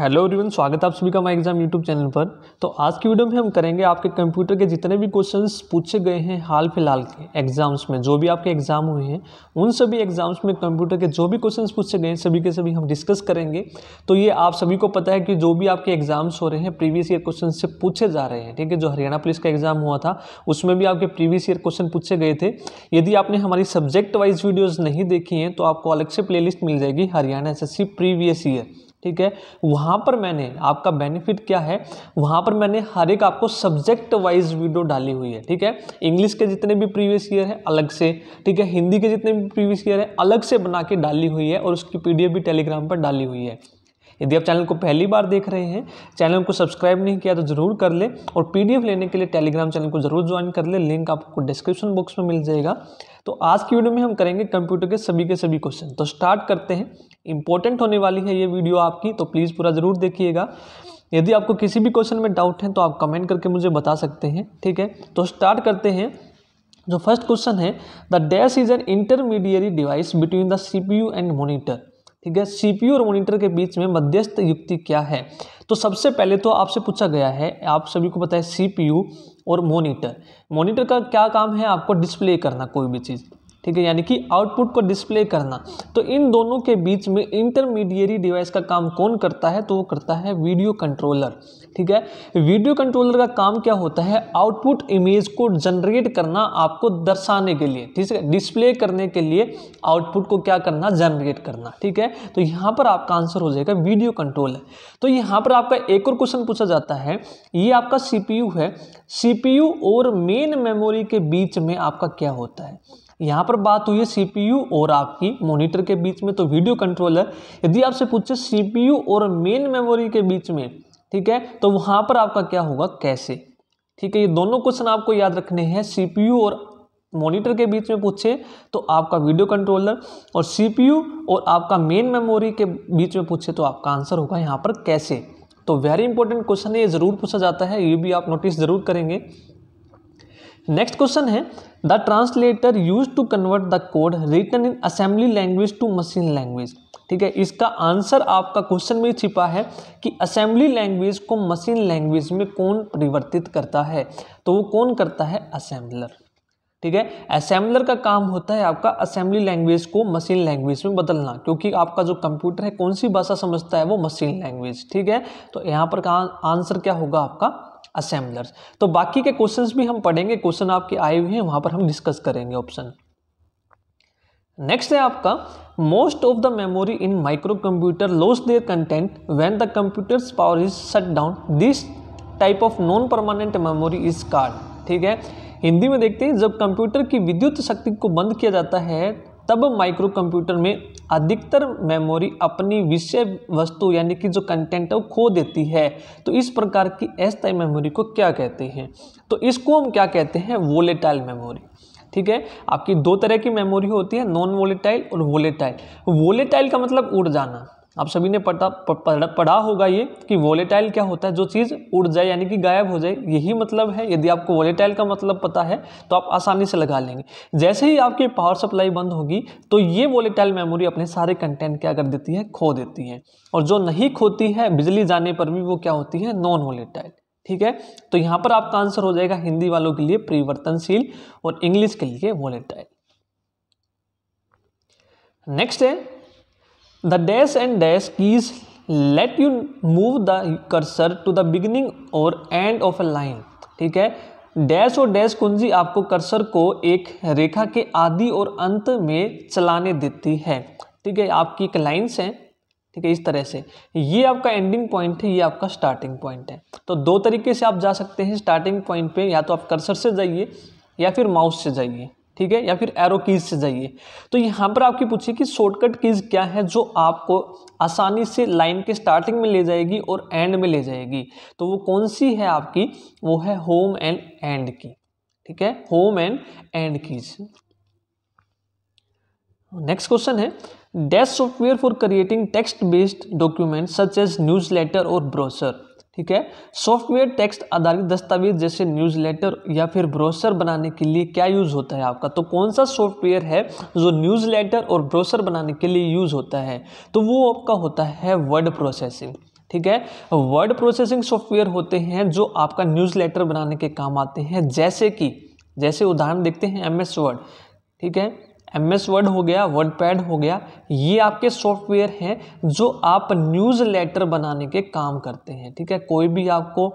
Hello everyone स्वागत है आप सभी का माई एग्जाम यूट्यूब चैनल पर तो आज की वीडियो में हम करेंगे आपके कंप्यूटर के जितने भी क्वेश्चंस पूछे गए हैं हाल फिलहाल के एग्जाम्स में जो भी आपके एग्जाम हुए हैं उन सभी एग्जाम्स में कंप्यूटर के जो भी क्वेश्चंस पूछे गए हैं सभी के सभी हम डिस्कस करेंगे तो ये आप सभी को पता है कि जो भी आपके एग्जाम्स हो रहे हैं प्रीवियस ईयर क्वेश्चन से पूछे जा रहे हैं ठीक है जो हरियाणा पुलिस का एग्जाम हुआ था उसमें भी आपके प्रीवियस ईयर क्वेश्चन पूछे गए थे यदि आपने हमारी सब्जेक्ट वाइज वीडियोज़ नहीं देखी हैं तो आपको अलग से प्ले मिल जाएगी हरियाणा एस प्रीवियस ईयर ठीक है वहाँ पर मैंने आपका बेनिफिट क्या है वहाँ पर मैंने हर एक आपको सब्जेक्ट वाइज वीडियो डाली हुई है ठीक है इंग्लिश के जितने भी प्रीवियस ईयर है अलग से ठीक है हिंदी के जितने भी प्रीवियस ईयर है अलग से बना के डाली हुई है और उसकी पीडीएफ भी टेलीग्राम पर डाली हुई है यदि आप चैनल को पहली बार देख रहे हैं चैनल को सब्सक्राइब नहीं किया तो ज़रूर कर ले और पी लेने के लिए टेलीग्राम चैनल को ज़रूर ज्वाइन कर ले लिंक आपको डिस्क्रिप्शन बॉक्स में मिल जाएगा तो आज की वीडियो में हम करेंगे कंप्यूटर के सभी के सभी क्वेश्चन तो स्टार्ट करते हैं इंपॉर्टेंट होने वाली है ये वीडियो आपकी तो प्लीज़ पूरा ज़रूर देखिएगा यदि आपको किसी भी क्वेश्चन में डाउट है तो आप कमेंट करके मुझे बता सकते हैं ठीक है तो स्टार्ट करते हैं जो फर्स्ट क्वेश्चन है the dash is an intermediate device between the CPU and monitor ठीक है सीपीयू और मॉनिटर के बीच में मध्यस्थ युक्ति क्या है तो सबसे पहले तो आपसे पूछा गया है आप सभी को पता है सीपीयू और मॉनिटर मॉनिटर का क्या काम है आपको डिस्प्ले करना कोई भी चीज़ ठीक है यानी कि आउटपुट को डिस्प्ले करना तो इन दोनों के बीच में इंटरमीडिएरी डिवाइस का काम कौन करता है तो वो करता है वीडियो कंट्रोलर ठीक है वीडियो कंट्रोलर का काम क्या होता है आउटपुट इमेज को जनरेट करना आपको दर्शाने के लिए ठीक है डिस्प्ले करने के लिए आउटपुट को क्या करना जनरेट करना ठीक है तो यहाँ पर आपका आंसर हो जाएगा वीडियो कंट्रोलर तो यहाँ पर आपका एक और क्वेश्चन पूछा जाता है ये आपका सी है सी और मेन मेमोरी के बीच में आपका क्या होता है यहाँ पर बात हुई है सी और आपकी मोनिटर के बीच में तो वीडियो कंट्रोलर यदि आपसे पूछे सी और मेन मेमोरी के बीच में ठीक है तो वहाँ पर आपका क्या होगा कैसे ठीक है ये दोनों क्वेश्चन आपको याद रखने हैं सी और मॉनिटर के बीच में पूछे तो आपका वीडियो कंट्रोलर और सीपीयू और आपका मेन मेमोरी के बीच में पूछे तो आपका आंसर होगा यहाँ पर कैसे तो वेरी इंपॉर्टेंट क्वेश्चन है ये ज़रूर पूछा जाता है ये भी आप नोटिस ज़रूर करेंगे नेक्स्ट क्वेश्चन है the translator use to convert the code written in assembly language to machine language ठीक है इसका आंसर आपका क्वेश्चन में छिपा है कि असेंबली लैंग्वेज को मशीन लैंग्वेज में कौन परिवर्तित करता है तो वो कौन करता है असेंबलर ठीक है असेंबलर का काम होता है आपका असेंबली लैंग्वेज को मशीन लैंग्वेज में बदलना क्योंकि आपका जो कंप्यूटर है कौन सी भाषा समझता है वो मशीन लैंग्वेज ठीक है तो यहाँ पर का आंसर क्या होगा आपका असेंबलर्स तो बाकी के क्वेश्चंस भी हम पढ़ेंगे क्वेश्चन आपके आए हुए हैं वहां पर हम डिस्कस करेंगे ऑप्शन नेक्स्ट है आपका most of the memory in micro computer lose their content when the computer's power is shut down this type of non permanent memory is called ठीक है हिंदी में देखते हैं जब कंप्यूटर की विद्युत शक्ति को बंद किया जाता है तब माइक्रो कंप्यूटर में अधिकतर मेमोरी अपनी विषय वस्तु यानी कि जो कंटेंट है वो खो देती है तो इस प्रकार की अस्थायी मेमोरी को क्या कहते हैं तो इसको हम क्या कहते हैं वोलेटाइल मेमोरी ठीक है आपकी दो तरह की मेमोरी होती है नॉन वोलेटाइल और वोलेटाइल वोलेटाइल का मतलब उड़ जाना आप सभी ने पढ़ा पढ़ा होगा ये कि वॉलेटाइल क्या होता है जो चीज़ उड़ जाए यानी कि गायब हो जाए यही मतलब है यदि आपको वॉलेटाइल का मतलब पता है तो आप आसानी से लगा लेंगे जैसे ही आपकी पावर सप्लाई बंद होगी तो ये वॉलेटाइल मेमोरी अपने सारे कंटेंट क्या कर देती है खो देती है और जो नहीं खोती है बिजली जाने पर भी वो क्या होती है नॉन वॉलेटाइल ठीक है तो यहाँ पर आपका आंसर हो जाएगा हिंदी वालों के लिए परिवर्तनशील और इंग्लिश के लिए वॉलेटाइल नेक्स्ट है the dash and dash keys let you move the cursor to the beginning or end of a line ठीक है डैश और डैश कुंजी आपको कर्सर को एक रेखा के आदि और अंत में चलाने देती है ठीक है आपकी एक लाइन्स हैं ठीक है इस तरह से ये आपका एंडिंग पॉइंट है ये आपका स्टार्टिंग पॉइंट है तो दो तरीके से आप जा सकते हैं स्टार्टिंग पॉइंट पे या तो आप कर्सर से जाइए या फिर माउस से जाइए ठीक है या फिर एरो कीज से जाइए तो यहाँ पर आपकी पूछिए कि शॉर्टकट कीज क्या है जो आपको आसानी से लाइन के स्टार्टिंग में ले जाएगी और एंड में ले जाएगी तो वो कौन सी है आपकी वो है होम एंड एंड की ठीक है home and end keys next question है dash software for creating text based document such as news letter or brochure ठीक है सॉफ्टवेयर टेक्स्ट आधारित दस्तावेज जैसे न्यूज़ लेटर या फिर ब्रोसर बनाने के लिए क्या यूज़ होता है आपका तो कौन सा सॉफ्टवेयर है जो न्यूज़ लेटर और ब्रोसर बनाने के लिए यूज़ होता है तो वो आपका होता है वर्ड प्रोसेसिंग ठीक है वर्ड प्रोसेसिंग सॉफ्टवेयर होते हैं जो आपका न्यूज़ लेटर बनाने के काम आते हैं जैसे कि जैसे उदाहरण देखते हैं एम एस वर्ड ठीक है एम एस वर्ड हो गया वर्ड पैड हो गया ये आपके सॉफ्टवेयर हैं जो आप न्यूज़ लेटर बनाने के काम करते हैं ठीक है कोई भी आपको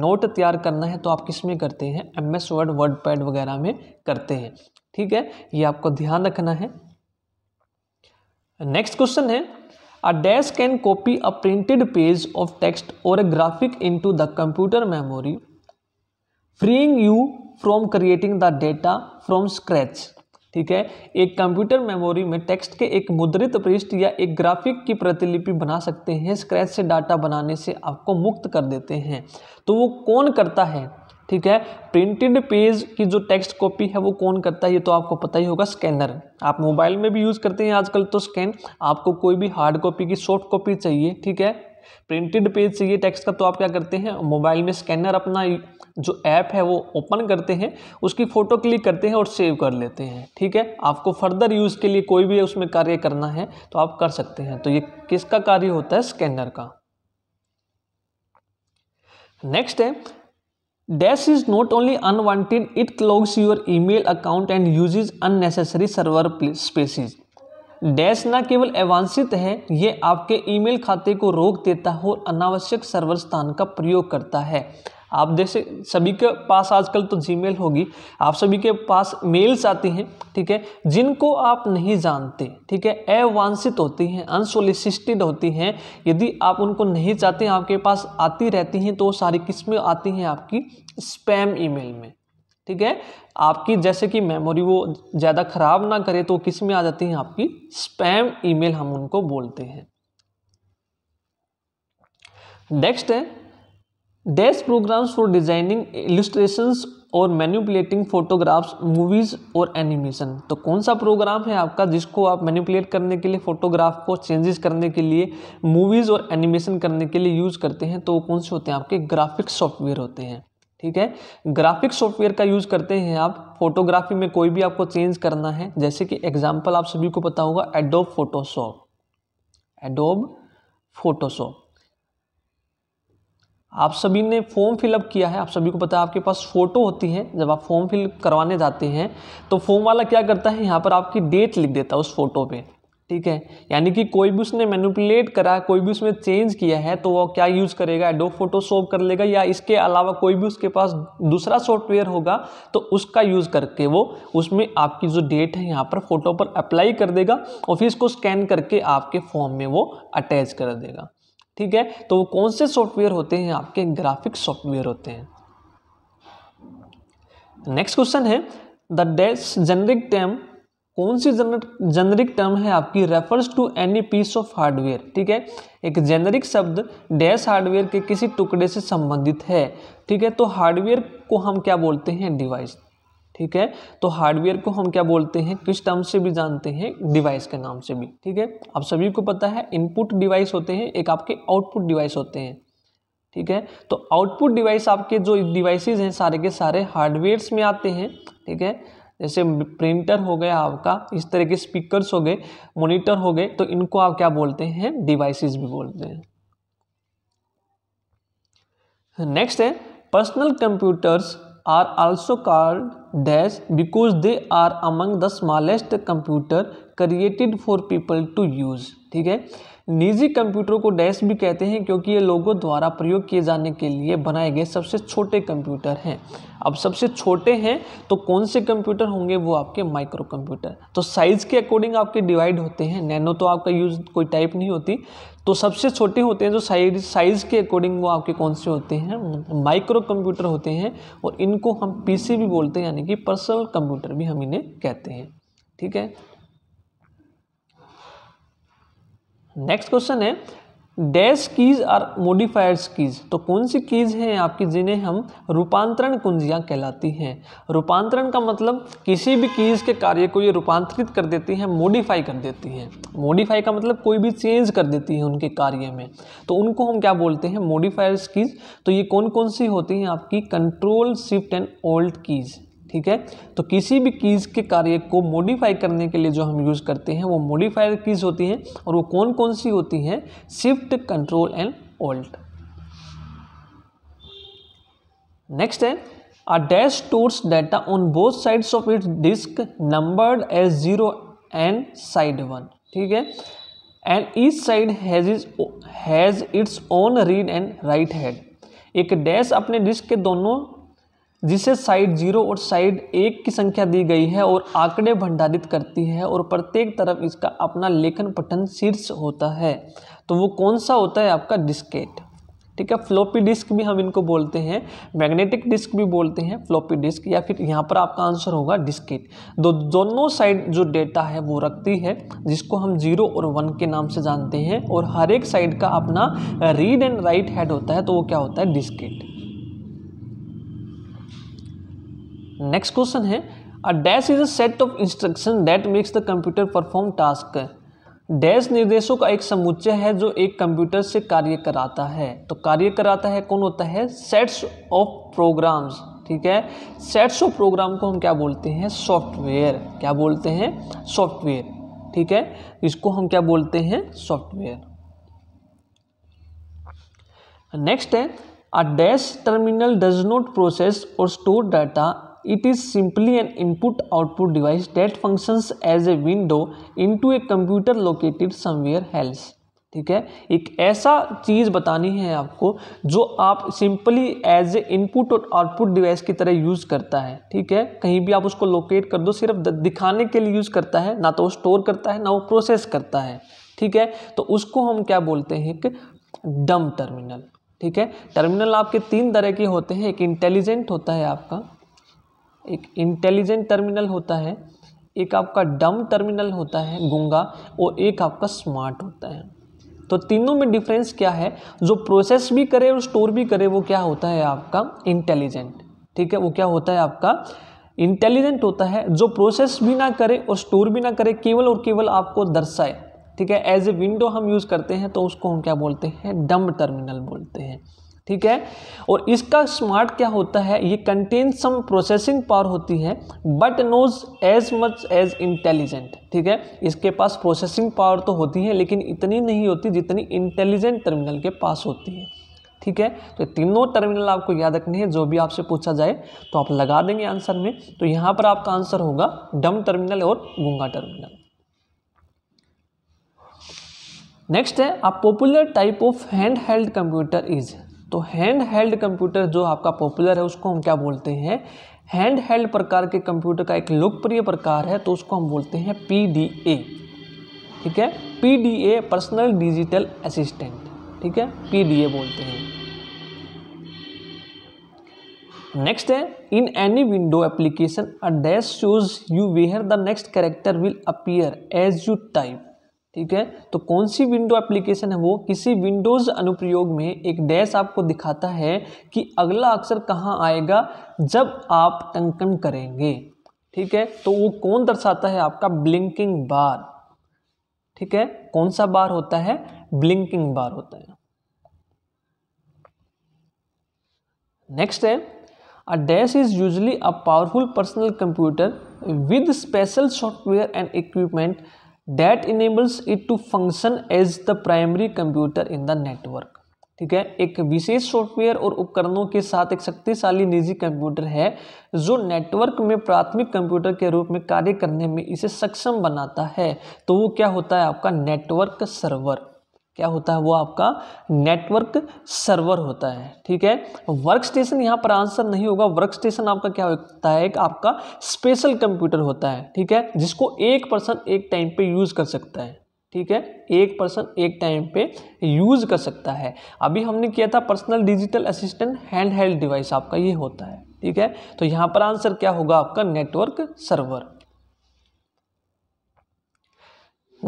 नोट तैयार करना है तो आप किस में करते हैं M S Word WordPad वगैरह में करते हैं ठीक है ये आपको ध्यान रखना है नेक्स्ट क्वेश्चन है dash can copy a printed page of of or a graphic into the computer memory freeing you from creating the data from scratch ठीक है एक कंप्यूटर मेमोरी में टेक्स्ट के एक मुद्रित पृष्ठ या एक ग्राफिक की प्रतिलिपि बना सकते हैं स्क्रैच से डाटा बनाने से आपको मुक्त कर देते हैं तो वो कौन करता है ठीक है प्रिंटेड पेज की जो टेक्स्ट कॉपी है वो कौन करता है ये तो आपको पता ही होगा स्कैनर आप मोबाइल में भी यूज़ करते हैं आजकल तो स्कैन आपको कोई भी हार्ड कॉपी की सॉफ्ट कॉपी चाहिए ठीक है प्रिंटेड पेज चाहिए टेक्स्ट का तो आप क्या करते हैं मोबाइल में स्कैनर अपना जो ऐप है वो ओपन करते हैं उसकी फ़ोटो क्लिक करते हैं और सेव कर लेते हैं ठीक है आपको फर्दर यूज़ के लिए कोई भी उसमें कार्य करना है तो आप कर सकते हैं तो ये किसका कार्य होता है स्कैनर का नेक्स्ट है dash is not only unwanted it clogs your email account and use unnecessary server spaces dash ना केवल एवांसित है ये आपके ईमेल खाते को रोक देता है और अनावश्यक सर्वर स्थान का प्रयोग करता है आप जैसे सभी के पास आजकल तो जीमेल होगी आप सभी के पास मेल्स आती हैं ठीक है जिनको आप नहीं जानते ठीक है अवांछित होती हैं अनसोलिसिस्टेड होती हैं यदि आप उनको नहीं चाहते आपके पास आती रहती हैं तो वो सारी किस्में आती हैं आपकी स्पैम ईमेल में ठीक है आपकी जैसे कि मेमोरी वो ज़्यादा ख़राब ना करे तो किस में आ जाती हैं आपकी स्पैम ईमेल हम उनको बोलते हैं नेक्स्ट है dash programs for designing illustrations or manipulating photographs movies or animation तो कौन सा प्रोग्राम है आपका जिसको आप मैन्यूपलेट करने के लिए फोटोग्राफ को चेंजेस करने के लिए मूवीज़ और एनिमेशन करने के लिए यूज़ करते हैं तो वो कौन से होते हैं आपके ग्राफिक्स सॉफ्टवेयर होते हैं ठीक है ग्राफिक सॉफ्टवेयर का यूज़ करते हैं आप फोटोग्राफी में कोई भी आपको चेंज करना है जैसे कि एग्जाम्पल आप सभी को पता होगा एडोब फोटोशॉप एडोब फोटोशॉप आप सभी ने फॉर्म फिलअप किया है आप सभी को पता है आपके पास फ़ोटो होती है जब आप फॉर्म फिल करवाने जाते हैं तो फॉर्म वाला क्या करता है यहाँ पर आपकी डेट लिख देता है उस फोटो पे ठीक है यानी कि कोई भी उसने मैनिपुलेट करा कोई भी उसमें चेंज किया है तो वो क्या यूज़ करेगा फोटो फोटोशॉप कर लेगा या इसके अलावा कोई भी उसके पास दूसरा सॉफ्टवेयर होगा तो उसका यूज़ करके वो उसमें आपकी जो डेट है यहाँ पर फ़ोटो पर अप्लाई कर देगा और फिर इसको स्कैन करके आपके फॉर्म में वो अटैच कर देगा ठीक है तो वो कौन से सॉफ्टवेयर होते हैं आपके ग्राफिक सॉफ्टवेयर होते हैं नेक्स्ट क्वेश्चन है द डैश जेनरिक टर्म कौन सी जेनरिक टर्म है आपकी refers to any piece of hardware ठीक है एक जेनरिक शब्द डैश हार्डवेयर के किसी टुकड़े से संबंधित है ठीक है तो हार्डवेयर को हम क्या बोलते हैं डिवाइस ठीक है तो हार्डवेयर को हम क्या बोलते हैं किस टर्म से भी जानते हैं डिवाइस के नाम से भी ठीक है आप सभी को पता है इनपुट डिवाइस होते हैं एक आपके आउटपुट डिवाइस होते हैं ठीक है तो आउटपुट डिवाइस आपके जो डिवाइसेज हैं सारे के सारे हार्डवेयर्स में आते हैं ठीक है जैसे प्रिंटर हो गया आपका इस तरह के स्पीकर्स हो गए मोनिटर हो गए तो इनको आप क्या बोलते हैं डिवाइसिस भी बोलते हैं नेक्स्ट है personal computers are also called dash because they are among the smallest computer created for people to use ठीक है निजी कंप्यूटरों को डैश भी कहते हैं क्योंकि ये लोगों द्वारा प्रयोग किए जाने के लिए बनाए गए सबसे छोटे कंप्यूटर हैं अब सबसे छोटे हैं तो कौन से कंप्यूटर होंगे वो आपके माइक्रो कंप्यूटर तो साइज़ के अकॉर्डिंग आपके डिवाइड होते हैं नैनो तो आपका यूज़ कोई टाइप नहीं होती तो सबसे छोटे होते हैं जो साइज साइज़ के अकॉर्डिंग वो आपके कौन से होते हैं माइक्रो कंप्यूटर होते हैं और इनको हम पी भी बोलते हैं यानी कि पर्सनल कंप्यूटर भी हम इन्हें कहते हैं ठीक है नेक्स्ट क्वेश्चन है डैश कीज और मोडिफायर्स कीज तो कौन सी कीज हैं आपकी जिन्हें हम रूपांतरण कुंजियाँ कहलाती हैं रूपांतरण का मतलब किसी भी कीज़ के कार्य को ये रूपांतरित कर देती हैं मोडिफाई कर देती हैं मोडिफाई का मतलब कोई भी चेंज कर देती है उनके कार्य में तो उनको हम क्या बोलते हैं मोडिफायर्स कीज तो ये कौन कौन सी होती हैं आपकी control shift and alt keys ठीक है तो किसी भी कीज़ के कार्य को मॉडिफाई करने के लिए जो हम यूज़ करते हैं वो मॉडिफायर कीज़ होती हैं और वो कौन कौन सी होती हैं shift control and alt next है a dash stores data on both sides of its disk numbered as zero and side one ठीक है and each side has is has its own read and write head एक dash अपने disk के दोनों जिसे side zero और side एक की संख्या दी गई है और आंकड़े भंडारित करती है और प्रत्येक तरफ इसका अपना लेखन पठन शीर्ष होता है तो वो कौन सा होता है आपका डिस्केट ठीक है फ्लोपी डिस्क भी हम इनको बोलते हैं मैग्नेटिक डिस्क भी बोलते हैं फ्लोपी डिस्क या फिर यहाँ पर आपका आंसर होगा डिस्केट दो दोनों साइड जो डेटा है वो रखती है जिसको हम जीरो और वन के नाम से जानते हैं और हर एक साइड का अपना रीड एंड राइट हेड होता है तो वो क्या होता है डिस्केट नेक्स्ट क्वेश्चन है a dash is a set of instruction that makes the computer perform task dash निर्देशों का एक समुच्चय है जो एक कंप्यूटर से कार्य कराता है तो कार्य कराता है कौन होता है सेट्स ऑफ प्रोग्राम्स ठीक है सेट्स ऑफ प्रोग्राम को हम क्या बोलते हैं सॉफ्टवेयर क्या बोलते हैं सॉफ्टवेयर ठीक है इसको हम क्या बोलते हैं सॉफ्टवेयर नेक्स्ट है a dash terminal does not process or store data it is simply an input output device that functions as a window into a computer located somewhere else ठीक है एक ऐसा चीज़ बतानी है आपको जो आप सिंपली एज ए इनपुट और आउटपुट डिवाइस की तरह यूज़ करता है ठीक है कहीं भी आप उसको लोकेट कर दो सिर्फ दिखाने के लिए यूज़ करता है ना तो वो स्टोर करता है ना वो प्रोसेस करता है ठीक है तो उसको हम क्या बोलते हैं एक डम टर्मिनल ठीक है टर्मिनल आपके तीन तरह के होते हैं एक इंटेलिजेंट होता है आपका एक इंटेलिजेंट टर्मिनल होता है एक आपका डम टर्मिनल होता है गूंगा और एक आपका स्मार्ट होता है तो तीनों में डिफरेंस क्या है जो प्रोसेस भी करे और स्टोर भी करे वो क्या होता है आपका इंटेलिजेंट ठीक है वो क्या होता है आपका इंटेलिजेंट होता है जो प्रोसेस भी ना करे और स्टोर भी ना करे केवल और केवल आपको दर्शाए ठीक है एज ए विंडो हम यूज़ करते हैं तो उसको हम क्या बोलते हैं डम टर्मिनल बोलते हैं ठीक है और इसका स्मार्ट क्या होता है ये कंटेन सम प्रोसेसिंग पावर होती है but not as much as intelligent ठीक है इसके पास प्रोसेसिंग पावर तो होती है लेकिन इतनी नहीं होती जितनी इंटेलिजेंट टर्मिनल के पास होती है ठीक है तो तीनों टर्मिनल आपको याद रखने हैं जो भी आपसे पूछा जाए तो आप लगा देंगे आंसर में तो यहाँ पर आपका आंसर होगा डम टर्मिनल और गुंगा टर्मिनल नेक्स्ट है आप popular type of hand held computer is तो हैंड हेल्ड कंप्यूटर जो आपका पॉपुलर है उसको हम क्या बोलते हैं हैंड हेल्ड प्रकार के कंप्यूटर का एक लोकप्रिय प्रकार है तो उसको हम बोलते हैं पी ठीक है पी पर्सनल डिजिटल असिस्टेंट ठीक है पी बोलते हैं नेक्स्ट है in any window application a dash shows you where the next character will appear as you type ठीक है तो कौन सी विंडो एप्लीकेशन है वो किसी विंडोज़ अनुप्रयोग में एक डैश आपको दिखाता है कि अगला अक्षर कहाँ आएगा जब आप टंकन करेंगे ठीक है तो वो कौन दर्शाता है आपका ब्लिंकिंग बार ठीक है कौन सा बार होता है ब्लिंकिंग बार होता है नेक्स्ट है a dash is usually a powerful personal computer with special software and equipment that enables it to function as the primary computer in the network ठीक है एक विशेष सॉफ्टवेयर और उपकरणों के साथ एक शक्तिशाली निजी कंप्यूटर है जो नेटवर्क में प्राथमिक कंप्यूटर के रूप में कार्य करने में इसे सक्षम बनाता है तो वो क्या होता है आपका नेटवर्क सर्वर क्या होता है वो आपका नेटवर्क सर्वर होता है ठीक है वर्क स्टेशन यहाँ पर आंसर नहीं होगा वर्क स्टेशन आपका क्या होता है आपका स्पेशल कंप्यूटर होता है ठीक है जिसको एक पर्सन एक टाइम पे यूज़ कर सकता है ठीक है एक पर्सन एक टाइम पे यूज़ कर सकता है अभी हमने किया था personal digital assistant hand held device आपका ये होता है ठीक है तो यहाँ पर आंसर क्या होगा आपका नेटवर्क सर्वर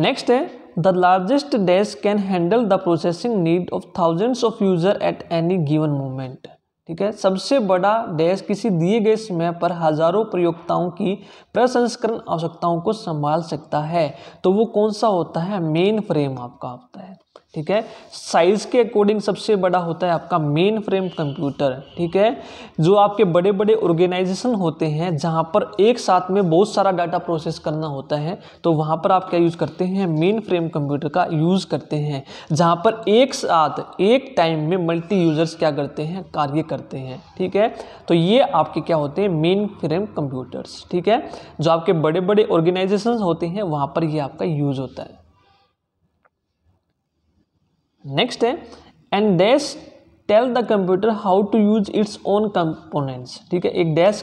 नेक्स्ट है the largest dash can handle the processing need of thousands of user at any given moment ठीक है सबसे बड़ा डेस्क किसी दिए गए समय पर हजारों प्रयोगताओं की प्रसंस्करण आवश्यकताओं को संभाल सकता है तो वो कौन सा होता है मेन फ्रेम आपका होता है ठीक है साइज़ के अकॉर्डिंग सबसे बड़ा होता है आपका मेन फ्रेम कंप्यूटर ठीक है जो आपके बड़े बड़े ऑर्गेनाइजेशन होते हैं जहाँ पर एक साथ में बहुत सारा डाटा प्रोसेस करना होता है तो वहाँ पर आप क्या यूज़ करते हैं मेन फ्रेम कंप्यूटर का यूज़ करते हैं जहाँ पर एक साथ एक टाइम में मल्टी यूज़र्स क्या करते हैं कार्य करते हैं ठीक है तो ये आपके क्या होते हैं मेन फ्रेम कंप्यूटर्स ठीक है जो आपके बड़े बड़े ऑर्गेनाइजेशन होते हैं वहाँ पर ये आपका यूज़ होता है नेक्स्ट है and dash tell the computer how to use its own components ठीक है एक डैश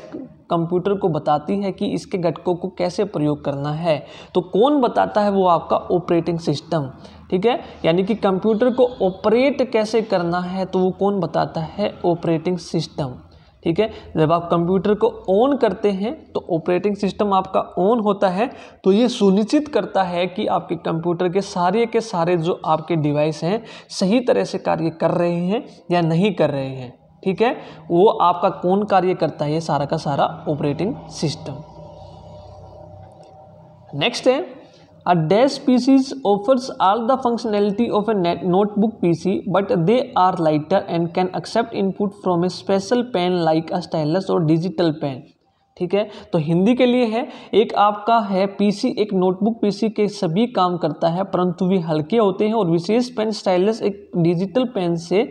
कंप्यूटर को बताती है कि इसके घटकों को कैसे प्रयोग करना है तो कौन बताता है वो आपका ऑपरेटिंग सिस्टम ठीक है यानी कि कंप्यूटर को ऑपरेट कैसे करना है तो वो कौन बताता है ऑपरेटिंग सिस्टम ठीक है जब आप कंप्यूटर को ऑन करते हैं तो ऑपरेटिंग सिस्टम आपका ऑन होता है तो ये सुनिश्चित करता है कि आपके कंप्यूटर के सारे के सारे जो आपके डिवाइस हैं सही तरह से कार्य कर रहे हैं या नहीं कर रहे हैं ठीक है वो आपका कौन कार्य करता है ये सारा का सारा ऑपरेटिंग सिस्टम नेक्स्ट है A Dash PC offers all the functionality of a notebook PC, but they are lighter and can accept input from a special pen like a stylus or digital pen. ठीक है तो हिंदी के लिए है एक आपका है पीसी एक नोटबुक पीसी के सभी काम करता है परंतु वे हल्के होते हैं और विशेष पेन स्टाइलस एक डिजिटल पेन से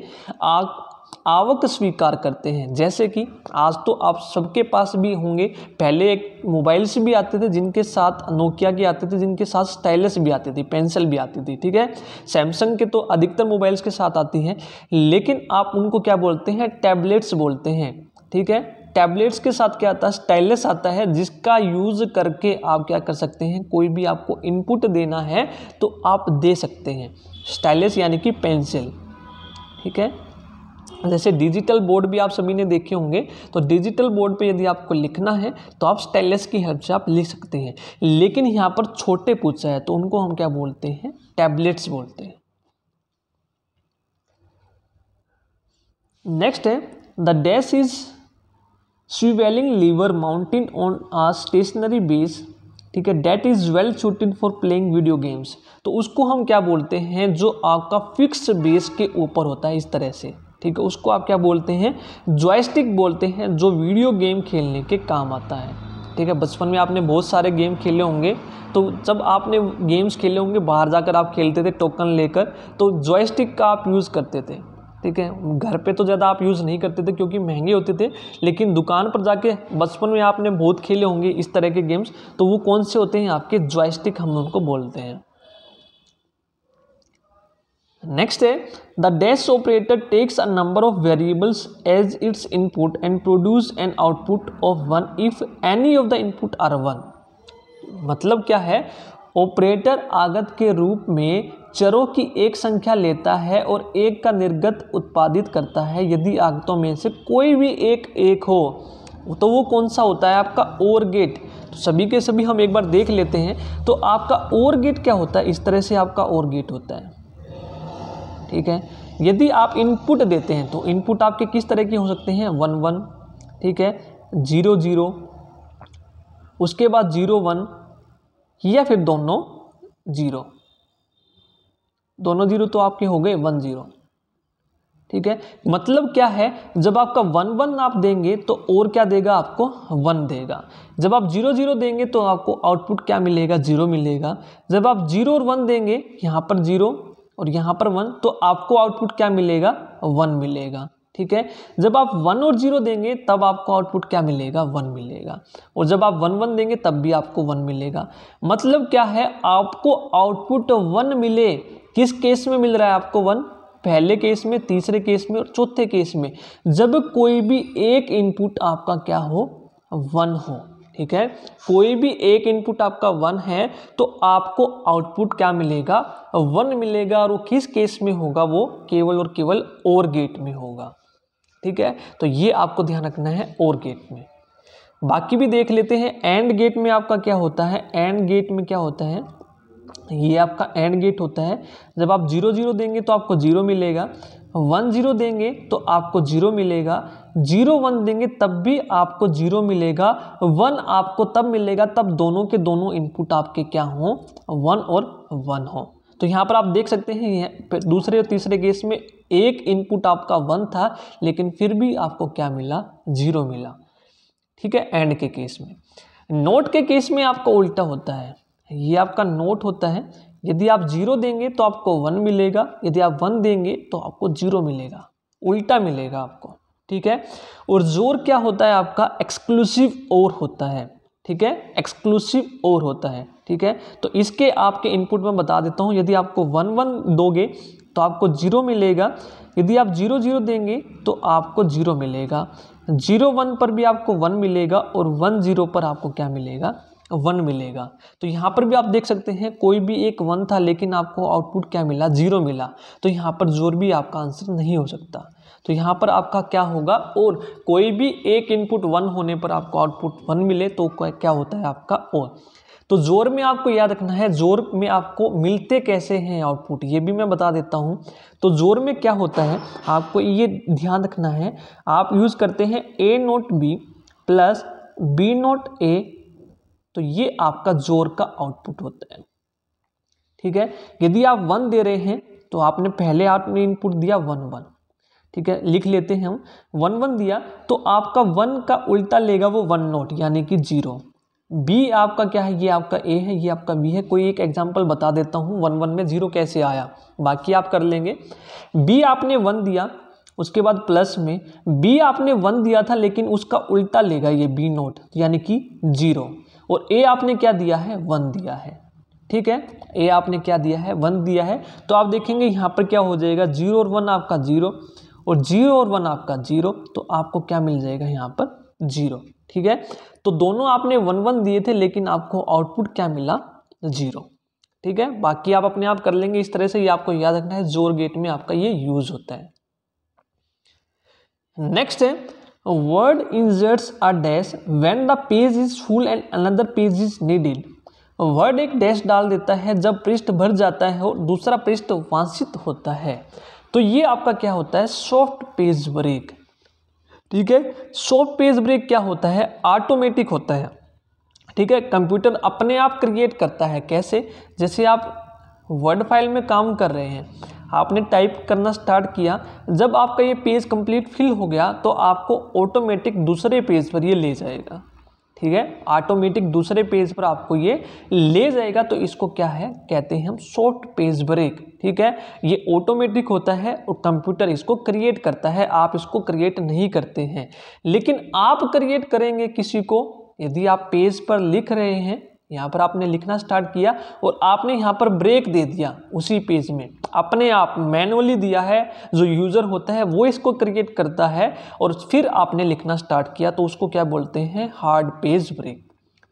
आप आवक स्वीकार करते हैं जैसे कि आज तो आप सबके पास भी होंगे पहले एक मोबाइल्स भी आते थे जिनके साथ नोकिया के आते थे जिनके साथ स्टाइलस भी आती थी पेंसिल भी आती थी ठीक है सैमसंग के तो अधिकतर मोबाइल्स के साथ आती हैं लेकिन आप उनको क्या बोलते हैं टैबलेट्स बोलते हैं ठीक है टैबलेट्स के साथ क्या आता है स्टाइलस आता है जिसका यूज़ करके आप क्या कर सकते हैं कोई भी आपको इनपुट देना है तो आप दे सकते हैं स्टाइलस यानी कि पेंसिल ठीक है जैसे डिजिटल बोर्ड भी आप सभी ने देखे होंगे तो डिजिटल बोर्ड पे यदि आपको लिखना है तो आप स्टाइलस की हेल्प से आप लिख सकते हैं लेकिन यहाँ पर छोटे पूछा है तो उनको हम क्या बोलते हैं टैबलेट्स बोलते हैं नेक्स्ट है the dash is swiveling lever mounted on a stationary base ठीक है that is well suited for playing video games तो उसको हम क्या बोलते हैं जो आपका फिक्स बेस के ऊपर होता है इस तरह से ठीक है उसको आप क्या बोलते हैं जॉयस्टिक बोलते हैं जो वीडियो गेम खेलने के काम आता है ठीक है बचपन में आपने बहुत सारे गेम खेले होंगे तो जब आपने गेम्स खेले होंगे बाहर जाकर आप खेलते थे टोकन लेकर तो जॉयस्टिक का आप यूज़ करते थे ठीक है घर पे तो ज़्यादा आप यूज़ नहीं करते थे क्योंकि महंगे होते थे लेकिन दुकान पर जाके बचपन में आपने बहुत खेले होंगे इस तरह के गेम्स तो वो कौन से होते हैं आपके जॉयस्टिक हम उनको बोलते हैं नेक्स्ट है the dash operator takes a number of variables as its input and produce an output of one if any of the input are one मतलब क्या है ऑपरेटर आगत के रूप में चरों की एक संख्या लेता है और एक का निर्गत उत्पादित करता है यदि आगतों में से कोई भी एक एक हो तो वो कौन सा होता है आपका ओर गेट तो सभी के सभी हम एक बार देख लेते हैं तो आपका ओर गेट क्या होता है इस तरह से आपका ओर गेट होता है ठीक है यदि आप इनपुट देते हैं तो इनपुट आपके किस तरह के हो सकते हैं वन वन ठीक है जीरो जीरो उसके बाद जीरो वन या फिर दोनों जीरो दोनों जीरो तो आपके हो गए वन जीरो ठीक है मतलब क्या है जब आपका वन वन आप देंगे तो और क्या देगा आपको वन देगा जब आप जीरो जीरो देंगे तो आपको आउटपुट क्या मिलेगा जीरो मिलेगा जब आप जीरो और वन देंगे यहाँ पर जीरो और यहाँ पर वन तो आपको आउटपुट क्या मिलेगा वन मिलेगा ठीक है जब आप वन और जीरो देंगे तब आपको आउटपुट क्या मिलेगा वन मिलेगा और जब आप वन वन देंगे तब भी आपको वन मिलेगा मतलब क्या है आपको आउटपुट वन मिले किस केस में मिल रहा है आपको वन पहले केस में तीसरे केस में और चौथे केस में जब कोई भी एक इनपुट आपका क्या हो वन हो ठीक है कोई भी एक इनपुट आपका वन है तो आपको आउटपुट क्या मिलेगा वन मिलेगा और वो किस केस में होगा वो केवल और केवल और गेट में होगा ठीक है तो ये आपको ध्यान रखना है और गेट में बाकी भी देख लेते हैं एंड गेट में आपका क्या होता है एंड गेट में क्या होता है ये आपका एंड गेट होता है जब आप जीरो जीरो देंगे तो आपको जीरो मिलेगा वन जीरो देंगे तो आपको जीरो मिलेगा जीरो वन देंगे तब भी आपको जीरो मिलेगा वन आपको तब मिलेगा तब दोनों के दोनों इनपुट आपके क्या हों वन और वन हो तो यहाँ पर आप देख सकते हैं दूसरे और तीसरे केस में एक इनपुट आपका वन था लेकिन फिर भी आपको क्या मिला जीरो मिला ठीक है एंड के केस में नोट के केस में आपका उल्टा होता है ये आपका नोट होता है यदि आप जीरो देंगे तो आपको वन मिलेगा यदि आप वन देंगे तो आपको जीरो मिलेगा उल्टा मिलेगा आपको ठीक है और जोर क्या होता है आपका एक्सक्लूसिव और होता है ठीक है एक्सक्लूसिव और होता है ठीक है तो इसके आपके इनपुट में बता देता हूँ यदि आपको वन वन दोगे तो आपको जीरो मिलेगा यदि आप जीरो जीरो देंगे तो आपको जीरो मिलेगा जीरो वन पर भी आपको वन मिलेगा और वन जीरो पर आपको क्या मिलेगा वन मिलेगा तो यहाँ पर भी आप देख सकते हैं कोई भी एक वन था लेकिन आपको आउटपुट क्या मिला ज़ीरो मिला तो यहाँ पर जोर भी आपका आंसर नहीं हो सकता तो यहाँ पर आपका क्या होगा और कोई भी एक इनपुट वन होने पर आपको आउटपुट वन मिले तो क्या होता है आपका और तो जोर में आपको याद रखना है जोर में आपको मिलते कैसे हैं आउटपुट ये भी मैं बता देता हूँ तो जोर में क्या होता है आपको ये ध्यान रखना है आप यूज़ करते हैं A not B plus B not A तो ये आपका जोर का आउटपुट होता है ठीक है यदि आप वन दे रहे हैं तो आपने पहले आपने इनपुट दिया वन वन ठीक है लिख लेते हैं हम वन वन दिया तो आपका वन का उल्टा लेगा वो वन नोट यानी कि जीरो बी आपका क्या है ये आपका ए है ये आपका बी है कोई एक एग्जाम्पल बता देता हूँ वन वन में जीरो कैसे आया बाकी आप कर लेंगे बी आपने वन दिया उसके बाद प्लस में बी आपने वन दिया था लेकिन उसका उल्टा लेगा ये बी नोट यानी कि जीरो और ए आपने क्या दिया है वन दिया है ठीक है ए आपने क्या दिया है वन दिया है तो आप देखेंगे यहाँ पर क्या हो जाएगा जीरो और वन आपका जीरो और जीरो और वन आपका जीरो तो आपको क्या मिल जाएगा यहाँ पर जीरो ठीक है तो दोनों आपने वन वन दिए थे लेकिन आपको आउटपुट क्या मिला जीरो ठीक है बाकी आप अपने आप कर लेंगे इस तरह से ये आपको याद रखना है जोर गेट में आपका ये यूज होता है नेक्स्ट है Word inserts inserts dash when the page is full and another page is needed Word एक डैश डाल देता है जब पृष्ठ भर जाता है और दूसरा पृष्ठ वांछित होता है तो ये आपका क्या होता है सॉफ्ट पेज ब्रेक ठीक है सॉफ्ट पेज ब्रेक क्या होता है ऑटोमेटिक होता है ठीक है कंप्यूटर अपने आप क्रिएट करता है कैसे जैसे आप वर्ड फाइल में काम कर रहे हैं आपने टाइप करना स्टार्ट किया जब आपका ये पेज कंप्लीट फिल हो गया तो आपको ऑटोमेटिक दूसरे पेज पर ये ले जाएगा ठीक है ऑटोमेटिक दूसरे पेज पर आपको ये ले जाएगा तो इसको क्या है कहते हैं हम शॉर्ट पेज ब्रेक ठीक है ये ऑटोमेटिक होता है और कंप्यूटर इसको क्रिएट करता है आप इसको क्रिएट नहीं करते हैं लेकिन आप क्रिएट करेंगे किसी को यदि आप पेज पर लिख रहे हैं यहाँ पर आपने लिखना स्टार्ट किया और आपने यहाँ पर ब्रेक दे दिया उसी पेज में अपने आप मैनुअली दिया है जो यूज़र होता है वो इसको क्रिएट करता है और फिर आपने लिखना स्टार्ट किया तो उसको क्या बोलते हैं हार्ड पेज ब्रेक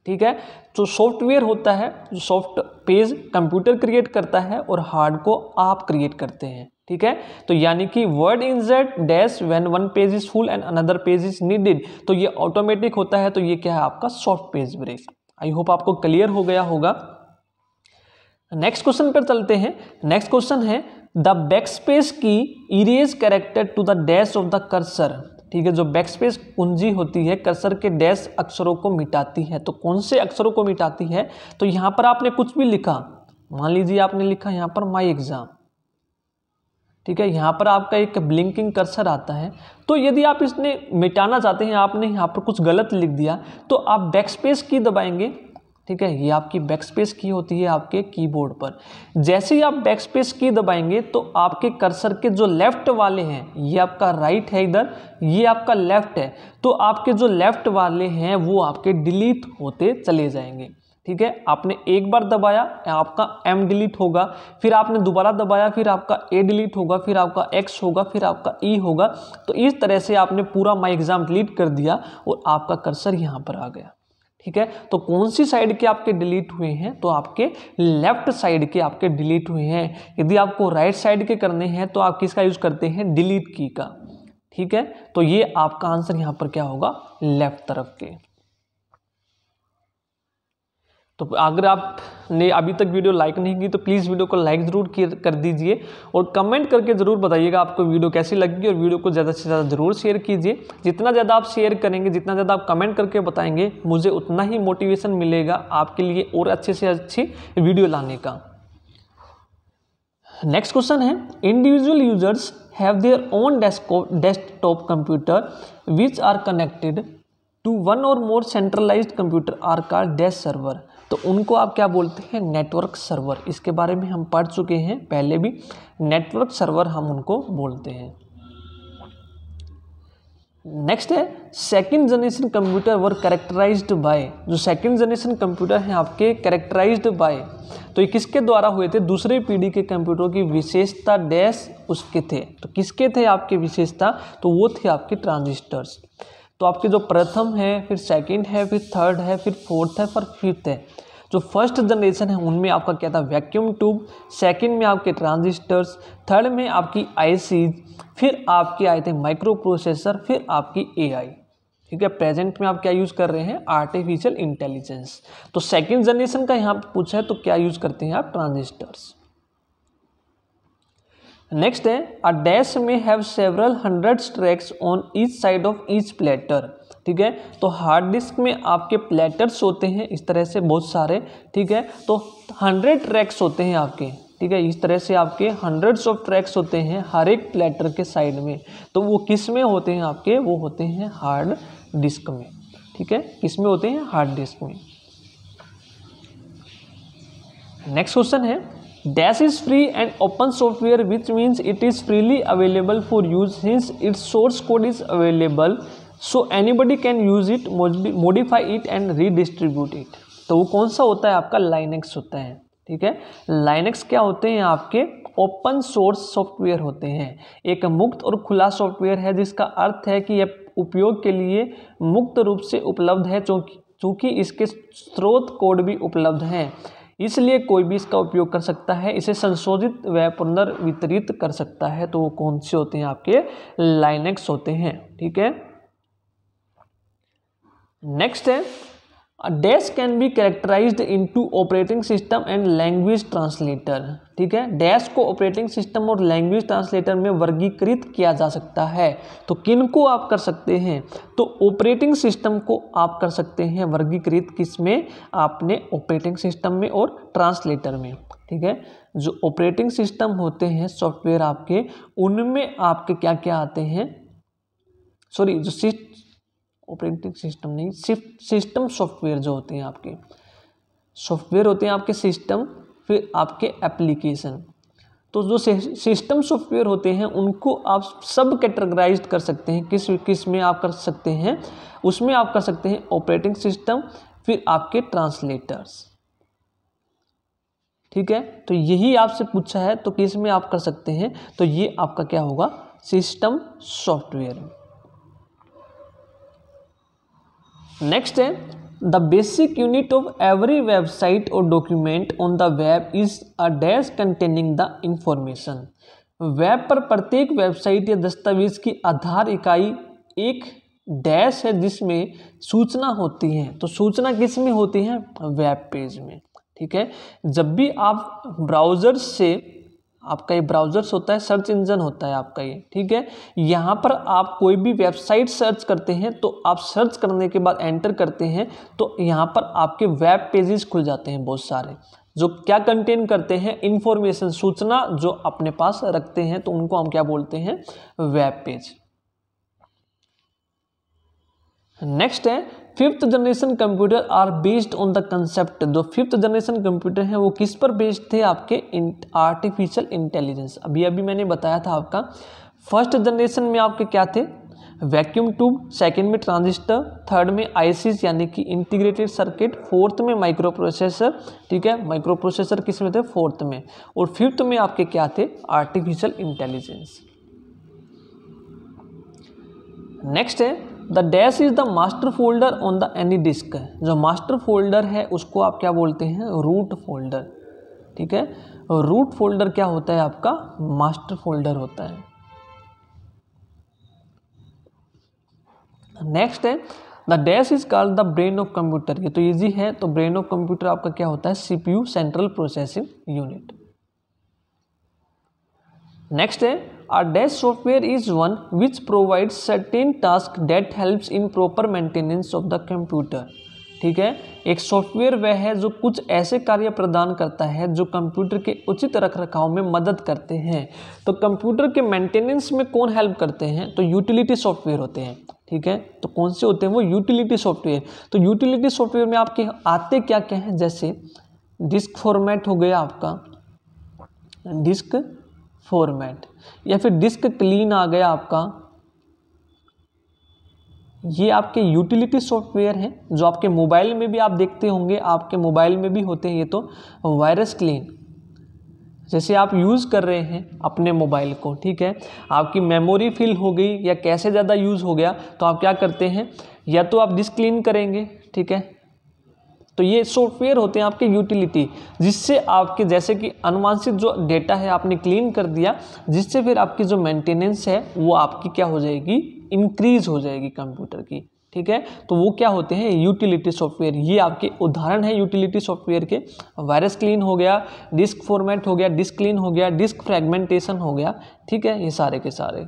ठीक है तो सॉफ्टवेयर होता है जो सॉफ्ट पेज कंप्यूटर क्रिएट करता है और हार्ड को आप क्रिएट करते हैं ठीक है तो यानी कि Word insert dash when one page is full and another page is needed तो ये ऑटोमेटिक होता है तो ये क्या है आपका soft page break I hope आपको क्लियर हो गया होगा नेक्स्ट क्वेश्चन पर चलते हैं नेक्स्ट क्वेश्चन है the back space key erase character to the dash of the cursor ठीक है जो बैक स्पेस कुंजी होती है कर्सर के डैश अक्षरों को मिटाती है तो कौन से अक्षरों को मिटाती है तो यहाँ पर आपने कुछ भी लिखा मान लीजिए आपने लिखा यहाँ पर माई एग्जाम ठीक है यहाँ पर आपका एक ब्लिंकिंग कर्सर आता है तो यदि आप इसने मिटाना चाहते हैं आपने यहाँ पर कुछ गलत लिख दिया तो आप बैक स्पेस की दबाएंगे ठीक है ये आपकी बैक स्पेस की होती है आपके कीबोर्ड पर जैसे ही आप बैक स्पेस की दबाएंगे तो आपके कर्सर के जो लेफ्ट वाले हैं ये आपका राइट है इधर ये आपका लेफ्ट है तो आपके जो लेफ्ट वाले हैं वो आपके डिलीट होते चले जाएंगे ठीक है आपने एक बार दबाया आपका एम डिलीट होगा फिर आपने दोबारा दबाया फिर आपका ए डिलीट होगा फिर आपका एक्स होगा फिर आपका ई e होगा तो इस तरह से आपने पूरा माई एग्ज़ाम डिलीट कर दिया और आपका कर्सर यहाँ पर आ गया ठीक है तो कौन सी साइड के आपके डिलीट हुए हैं तो आपके लेफ्ट साइड के आपके डिलीट हुए हैं यदि आपको राइट right साइड के करने हैं तो आप किसका यूज़ करते हैं डिलीट की का ठीक है तो ये आपका आंसर यहाँ पर क्या होगा लेफ्ट तरफ के तो अगर आपने अभी तक वीडियो लाइक नहीं की तो प्लीज़ वीडियो को लाइक ज़रूर कर दीजिए और कमेंट करके ज़रूर बताइएगा आपको वीडियो कैसी लगी और वीडियो को ज़्यादा से ज़्यादा ज़रूर शेयर कीजिए जितना ज़्यादा आप शेयर करेंगे जितना ज़्यादा आप कमेंट करके बताएंगे मुझे उतना ही मोटिवेशन मिलेगा आपके लिए और अच्छे से अच्छी वीडियो लाने का नेक्स्ट क्वेश्चन है individual users have their own desktop computer which are connected to one or more centralized computer are का डेस्क सर्वर तो उनको आप क्या बोलते हैं नेटवर्क सर्वर इसके बारे में हम पढ़ चुके हैं पहले भी नेटवर्क सर्वर हम उनको बोलते हैं नेक्स्ट है second generation computer were characterized by जो सेकेंड जनरेशन कंप्यूटर हैं आपके करेक्टराइज बाय तो ये किसके द्वारा हुए थे दूसरे पीढ़ी के कंप्यूटरों की विशेषता डैश उसके थे तो किसके थे आपके विशेषता तो वो थे आपके ट्रांजिस्टर्स तो आपके जो प्रथम है फिर सेकंड है फिर थर्ड है फिर फोर्थ है फिर फिफ्थ है जो फर्स्ट जनरेशन है उनमें आपका क्या था वैक्यूम ट्यूब सेकंड में आपके ट्रांजिस्टर्स थर्ड में आपकी आईसीज फिर आपके आए थे माइक्रो प्रोसेसर फिर आपकी एआई ठीक है प्रेजेंट में आप क्या यूज़ कर रहे हैं आर्टिफिशियल इंटेलिजेंस तो सेकंड जनरेशन का यहाँ पूछा है तो क्या यूज़ करते हैं आप ट्रांजिस्टर्स नेक्स्ट है a dash may have several hundred tracks on each side of each platter ठीक है तो हार्ड डिस्क में आपके प्लेटर्स होते हैं इस तरह से बहुत सारे ठीक है तो हंड्रेड ट्रैक्स होते हैं आपके ठीक है इस तरह से आपके हंड्रेड्स ऑफ ट्रैक्स होते हैं हर एक प्लेटर के साइड में तो वो किस में होते हैं आपके वो होते हैं हार्ड डिस्क में ठीक है किस में होते हैं हार्ड डिस्क में नेक्स्ट क्वेश्चन है dash is free and open software which means it is freely available for use hence its source code is available so anybody can use it modify it and redistribute it तो वो कौन सा होता है आपका Linux होता है ठीक है लाइनेक्स क्या होते हैं आपके ओपन सोर्स सॉफ्टवेयर होते हैं एक मुक्त और खुला सॉफ्टवेयर है जिसका अर्थ है कि यह उपयोग के लिए मुक्त रूप से उपलब्ध है चूंकि चूँकि इसके स्रोत कोड भी उपलब्ध हैं इसलिए कोई भी इसका उपयोग कर सकता है इसे संशोधित व पुनर्वितरित कर सकता है तो वो कौन से होते हैं आपके लाइनेक्स होते हैं ठीक है नेक्स्ट है dash can be into operating system and language translator ठीक है डैश को ऑपरेटिंग सिस्टम और लैंग्वेज ट्रांसलेटर में वर्गीकृत किया जा सकता है तो किन को आप कर सकते हैं तो ऑपरेटिंग सिस्टम को आप कर सकते हैं वर्गीकृत किस में आपने ऑपरेटिंग सिस्टम में और ट्रांसलेटर में ठीक है जो ऑपरेटिंग सिस्टम होते हैं सॉफ्टवेयर आपके उनमें आपके क्या क्या आते हैं सॉरी जो ऑपरेटिंग सिस्टम नहीं सिर्फ सिस्टम सॉफ्टवेयर जो होते हैं आपके सॉफ्टवेयर होते हैं आपके सिस्टम फिर आपके एप्लीकेशन तो जो सिस्टम सॉफ्टवेयर होते हैं उनको आप सब कैटेगराइज कर सकते हैं किस किस में आप कर सकते हैं उसमें आप कर सकते हैं ऑपरेटिंग सिस्टम फिर आपके ट्रांसलेटर्स ठीक है तो यही आपसे पूछा है तो किस में आप कर सकते हैं तो ये आपका क्या होगा सिस्टम सॉफ्टवेयर नेक्स्ट है the basic unit of every website or document on the web is a dash containing the information web पर प्रत्येक वेबसाइट या दस्तावेज की आधार इकाई एक डैश है जिसमें सूचना होती है तो सूचना किस में होती है वेब पेज में ठीक है जब भी आप ब्राउज़र से आपका ये ब्राउज़र्स होता है सर्च इंजन होता है आपका ये ठीक है यहाँ पर आप कोई भी वेबसाइट सर्च करते हैं तो आप सर्च करने के बाद एंटर करते हैं तो यहाँ पर आपके वेब पेजेस खुल जाते हैं बहुत सारे जो क्या कंटेन करते हैं इन्फॉर्मेशन सूचना जो अपने पास रखते हैं तो उनको हम क्या बोलते हैं वेब पेज नेक्स्ट है fifth generation computer are based on the concept जो फिफ्थ जनरेशन कंप्यूटर है वो किस पर बेस्ड थे आपके आर्टिफिशियल इंटेलिजेंस अभी अभी मैंने बताया था आपका फर्स्ट जनरेशन में आपके क्या थे वैक्यूम ट्यूब सेकेंड में ट्रांजिस्टर थर्ड में आईसीस यानी कि इंटीग्रेटेड सर्किट फोर्थ में माइक्रो प्रोसेसर ठीक है माइक्रो प्रोसेसर किस में थे फोर्थ में और फिफ्थ में आपके क्या थे आर्टिफिशियल इंटेलिजेंस नेक्स्ट है the dash is the master folder on the any disk जो मास्टर फोल्डर है उसको आप क्या बोलते हैं रूट फोल्डर ठीक है रूट फोल्डर क्या होता है आपका मास्टर फोल्डर होता है नेक्स्ट है the dash is called the brain of computer ये तो इजी है तो ब्रेन ऑफ कंप्यूटर आपका क्या होता है CPU central processing unit next है A dash software is one which provides certain tasks that helps in proper maintenance of the computer. ठीक है एक सॉफ्टवेयर वह है जो कुछ ऐसे कार्य प्रदान करता है जो कंप्यूटर के उचित रख रखाव में मदद करते हैं तो कंप्यूटर के मेंटेनेंस में कौन हेल्प करते हैं तो यूटिलिटी सॉफ्टवेयर होते हैं ठीक है तो कौन से होते हैं वो यूटिलिटी सॉफ्टवेयर तो यूटिलिटी सॉफ्टवेयर में आपके आते क्या क्या हैं जैसे डिस्क फॉर्मेट हो गया आपका डिस्क फॉर्मेट या फिर डिस्क क्लीन आ गया आपका ये आपके यूटिलिटी सॉफ्टवेयर हैं जो आपके मोबाइल में भी आप देखते होंगे आपके मोबाइल में भी होते हैं ये तो वायरस क्लीन जैसे आप यूज़ कर रहे हैं अपने मोबाइल को ठीक है आपकी मेमोरी फिल हो गई या कैसे ज़्यादा यूज़ हो गया तो आप क्या करते हैं या तो आप डिस्क क्लीन करेंगे ठीक है तो ये सॉफ्टवेयर होते हैं आपके यूटिलिटी जिससे आपके जैसे कि अनुवांशित जो डेटा है आपने क्लीन कर दिया जिससे फिर आपकी जो मेंटेनेंस है वो आपकी क्या हो जाएगी इंक्रीज हो जाएगी कंप्यूटर की ठीक है तो वो क्या होते हैं यूटिलिटी सॉफ्टवेयर ये आपके उदाहरण है यूटिलिटी सॉफ्टवेयर के वायरस क्लीन हो गया डिस्क फॉर्मेट हो गया डिस्क क्लीन हो गया डिस्क फ्रेगमेंटेशन हो गया ठीक है ये सारे के सारे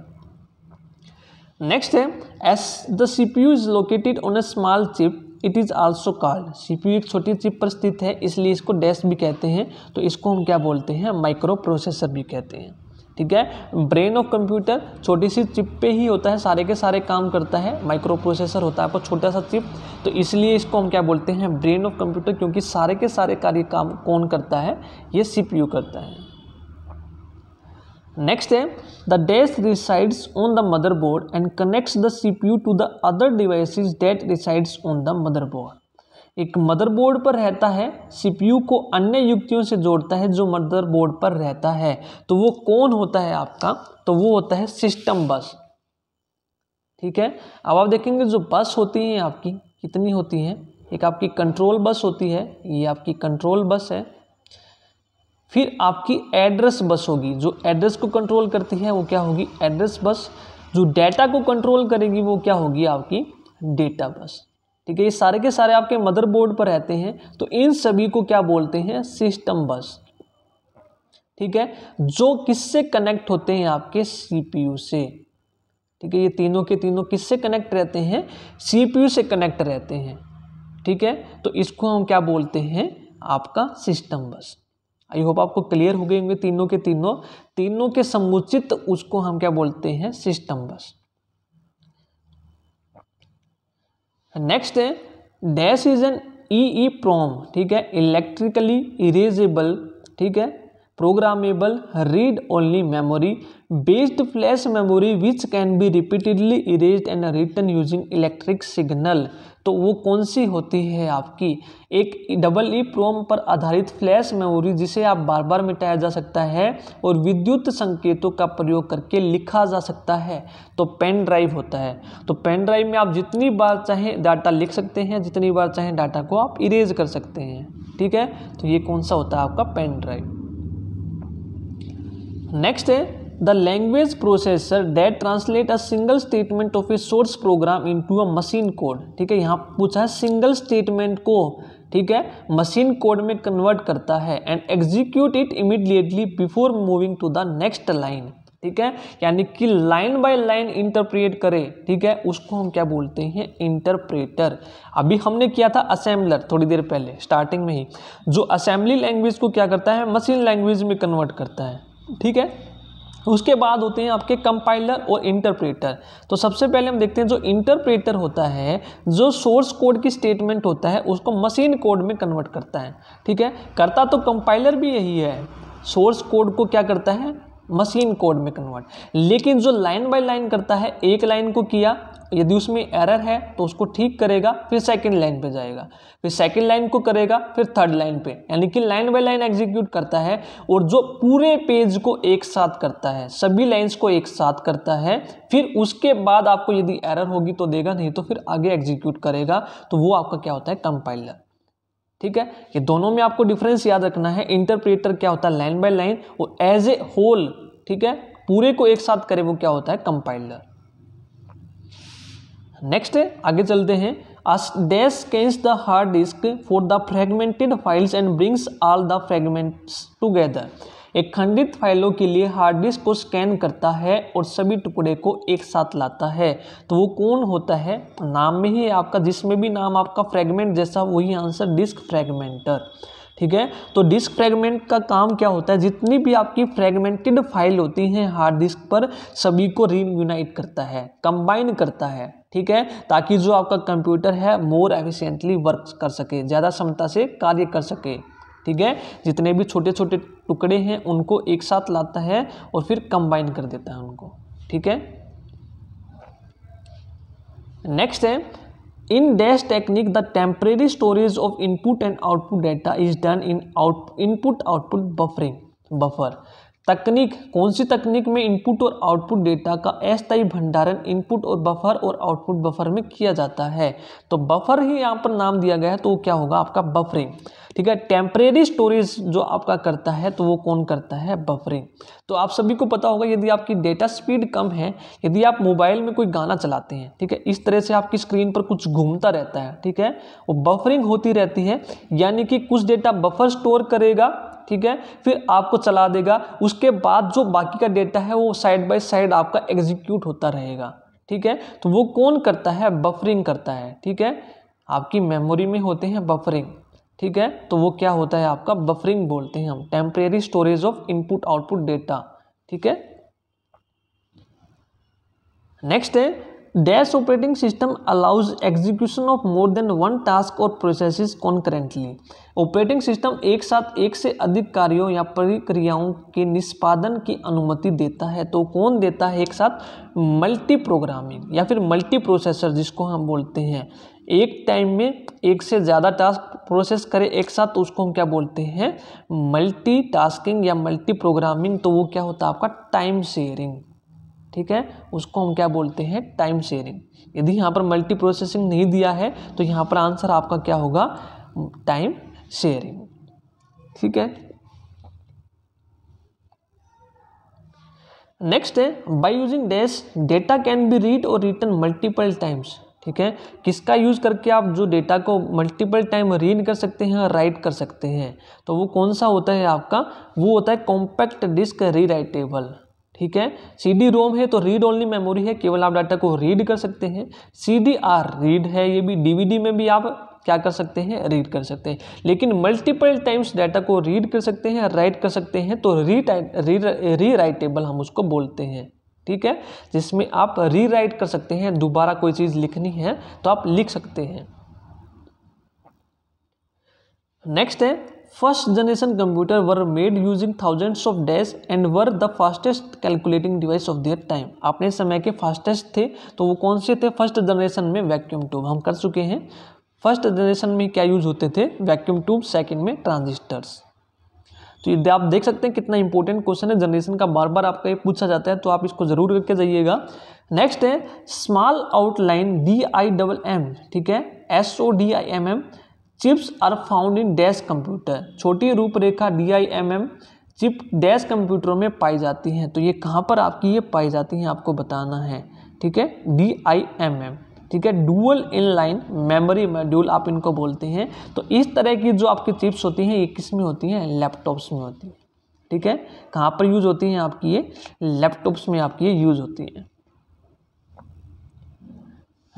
नेक्स्ट है as the C P U is located on a small chip it is also called एक छोटी चिप पर स्थित है इसलिए इसको डैश भी कहते हैं तो इसको हम क्या बोलते हैं माइक्रो प्रोसेसर भी कहते हैं ठीक है ब्रेन ऑफ कंप्यूटर छोटी सी चिप पे ही होता है सारे के सारे काम करता है माइक्रो प्रोसेसर होता है पर छोटा सा चिप तो इसलिए इसको हम क्या बोलते हैं ब्रेन ऑफ कंप्यूटर क्योंकि सारे के सारे कार्य काम कौन करता है ये सी करता है नेक्स्ट है the dash resides on the motherboard and connects the cpu to the other devices resides on the motherboard एक मदरबोर्ड पर रहता है सीपीयू को अन्य युक्तियों से जोड़ता है जो मदरबोर्ड पर रहता है तो वो कौन होता है आपका तो वो होता है सिस्टम बस ठीक है अब आप देखेंगे जो बस होती हैं आपकी कितनी होती है एक आपकी कंट्रोल बस होती है ये आपकी कंट्रोल बस है फिर आपकी एड्रेस बस होगी जो एड्रेस को कंट्रोल करती है वो क्या होगी एड्रेस बस जो डेटा को कंट्रोल करेगी वो क्या होगी आपकी डेटा बस ठीक है ये सारे के सारे आपके मदरबोर्ड पर रहते हैं तो इन सभी को क्या बोलते हैं सिस्टम बस ठीक है जो किससे कनेक्ट होते हैं आपके सीपीयू से ठीक है ये तीनों के तीनों किससे कनेक्ट रहते हैं सीपीयू से कनेक्ट रहते हैं ठीक है तो इसको हम क्या बोलते हैं आपका सिस्टम बस आई होप आपको क्लियर हो गए होंगे तीनों के तीनों तीनों के समुचित उसको हम क्या बोलते हैं सिस्टम बस नेक्स्ट है dash is an E E PROM ठीक है इलेक्ट्रिकली इरेजेबल ठीक है programmable read only memory based flash memory which can be repeatedly erased and written using electric signal तो वो कौन सी होती है आपकी एक डबल ई प्रोम पर आधारित फ्लैश मेमोरी जिसे आप बार बार मिटाया जा सकता है और विद्युत संकेतों का प्रयोग करके लिखा जा सकता है तो पेन ड्राइव होता है तो पेन ड्राइव में आप जितनी बार चाहें डाटा लिख सकते हैं जितनी बार चाहें डाटा को आप इरेज कर सकते हैं ठीक है तो ये कौन सा होता है आपका पेन ड्राइव नेक्स्ट है the language processor that translate a single statement of a source program into a machine code ठीक है यहाँ पूछा है सिंगल स्टेटमेंट को ठीक है मशीन कोड में कन्वर्ट करता है and execute it immediately before moving to the next line ठीक है यानी कि लाइन बाय लाइन इंटरप्रेट करे ठीक है उसको हम क्या बोलते हैं इंटरप्रेटर अभी हमने किया था असेंबलर थोड़ी देर पहले स्टार्टिंग में ही जो असेंबली लैंग्वेज को क्या करता है मशीन लैंग्वेज में कन्वर्ट करता है ठीक है उसके बाद होते हैं आपके कंपाइलर और इंटरप्रेटर तो सबसे पहले हम देखते हैं जो इंटरप्रेटर होता है जो सोर्स कोड की स्टेटमेंट होता है उसको मशीन कोड में कन्वर्ट करता है ठीक है करता तो कंपाइलर भी यही है सोर्स कोड को क्या करता है मशीन कोड में कन्वर्ट लेकिन जो लाइन बाय लाइन करता है एक लाइन को किया यदि उसमें एरर है तो उसको ठीक करेगा फिर सेकंड लाइन पे जाएगा फिर सेकंड लाइन को करेगा फिर थर्ड लाइन पे यानी कि लाइन बाय लाइन एग्जीक्यूट करता है और जो पूरे पेज को एक साथ करता है सभी लाइंस को एक साथ करता है फिर उसके बाद आपको यदि एरर होगी तो देगा नहीं तो फिर आगे एग्जीक्यूट करेगा तो वो आपका क्या होता है कंपाइलर ठीक है ये दोनों में आपको डिफरेंस याद रखना है इंटरप्रेटर क्या होता है लाइन बाय लाइन और एज ए होल ठीक है पूरे को एक साथ करे वो क्या होता है कंपाइलर नेक्स्ट है आगे चलते हैं dash scans the hard disk for the fragmented files and brings all the fragments together एक खंडित फाइलों के लिए हार्ड डिस्क को स्कैन करता है और सभी टुकड़े को एक साथ लाता है तो वो कौन होता है नाम में ही आपका जिसमें भी नाम आपका फ्रेगमेंट जैसा वही आंसर डिस्क फ्रेगमेंटर ठीक है तो डिस्क फ्रेगमेंट का काम क्या होता है जितनी भी आपकी फ्रेगमेंटेड फाइल होती हैं हार्ड डिस्क पर सभी को रीयूनाइट करता है कंबाइन करता है ठीक है ताकि जो आपका कंप्यूटर है मोर एफिशिएंटली वर्क कर सके ज़्यादा क्षमता से कार्य कर सके ठीक है जितने भी छोटे छोटे टुकड़े हैं उनको एक साथ लाता है और फिर कंबाइन कर देता है उनको ठीक है नेक्स्ट है in dash technique the temporary storage of input and output data is done in out input output buffering buffer तकनीक कौन सी तकनीक में इनपुट और आउटपुट डेटा का अस्थायी भंडारण इनपुट और बफर और आउटपुट बफर में किया जाता है तो बफर ही यहाँ पर नाम दिया गया है तो वो क्या होगा आपका बफरिंग ठीक है टेम्परेरी स्टोरेज जो आपका करता है तो वो कौन करता है बफरिंग तो आप सभी को पता होगा यदि आपकी डेटा स्पीड कम है यदि आप मोबाइल में कोई गाना चलाते हैं ठीक है इस तरह से आपकी स्क्रीन पर कुछ घूमता रहता है ठीक है वो बफरिंग होती रहती है यानी कि कुछ डेटा बफर स्टोर करेगा ठीक है फिर आपको चला देगा उसके बाद जो बाकी का डेटा है वो साइड बाय साइड आपका एग्जीक्यूट होता रहेगा ठीक है तो वो कौन करता है बफरिंग करता है ठीक है आपकी मेमोरी में होते हैं बफरिंग ठीक है तो वो क्या होता है आपका बफरिंग बोलते हैं हम temporary storage of input output data ठीक है नेक्स्ट है dash operating system allows execution of more than one task or process concurrently operating system एक साथ एक से अधिक कार्यों या प्रक्रियाओं के निष्पादन की अनुमति देता है तो कौन देता है एक साथ मल्टी प्रोग्रामिंग या फिर मल्टी प्रोसेसर जिसको हम बोलते हैं एक टाइम में एक से ज़्यादा टास्क प्रोसेस करें एक साथ तो उसको हम क्या बोलते हैं मल्टी टास्किंग या मल्टी प्रोग्रामिंग तो वो क्या होता है आपका टाइम शेयरिंग ठीक है उसको हम क्या बोलते हैं टाइम शेयरिंग यदि यहाँ पर मल्टी प्रोसेसिंग नहीं दिया है तो यहाँ पर आंसर आपका क्या होगा टाइम शेयरिंग ठीक है नेक्स्ट है by using dash data can be read or written multiple times ठीक है किसका यूज़ करके आप जो डेटा को मल्टीपल टाइम रीड कर सकते हैं और राइट कर सकते हैं तो वो कौन सा होता है आपका वो होता है कॉम्पैक्ट डिस्क रीराइटेबल ठीक है सी डी रोम है तो रीड ओनली मेमोरी है केवल आप डाटा को रीड कर सकते हैं सी डी आर रीड है ये भी डीवीडी में भी आप क्या कर सकते हैं रीड कर सकते हैं लेकिन मल्टीपल टाइम्स डाटा को रीड कर सकते हैं राइट कर सकते हैं तो री री राइटेबल हम उसको बोलते हैं ठीक है जिसमें आप रीराइट कर सकते हैं दोबारा कोई चीज़ लिखनी है तो आप लिख सकते हैं नेक्स्ट है first generation computer were made using thousands of dash and were the fastest calculating device of their time अपने समय के फास्टेस्ट थे तो वो कौन से थे फर्स्ट जनरेशन में वैक्यूम ट्यूब हम कर चुके हैं फर्स्ट जनरेशन में क्या यूज होते थे वैक्यूम ट्यूब सेकंड में ट्रांजिस्टर्स तो यदि आप देख सकते हैं कितना इंपॉर्टेंट क्वेश्चन है जनरेशन का बार बार आपका ये पूछा जाता है तो आप इसको जरूर करके जाइएगा नेक्स्ट है small outline D I double M ठीक है S O D I M M chips are found in dash computer छोटी रूपरेखा D I M M chip dash कंप्यूटरों में पाई जाती हैं तो ये कहाँ पर आपकी ये पाई जाती हैं आपको बताना है ठीक है डी आई एम एम ठीक है डुअल लाइन मेमोरी मॉड्यूल आप इनको बोलते हैं तो इस तरह की जो आपकी चिप्स होती हैं ये किस में होती हैं लैपटॉप्स में होती हैं ठीक है कहाँ पर यूज होती हैं आपकी ये लैपटॉप्स में आपकी ये यूज होती हैं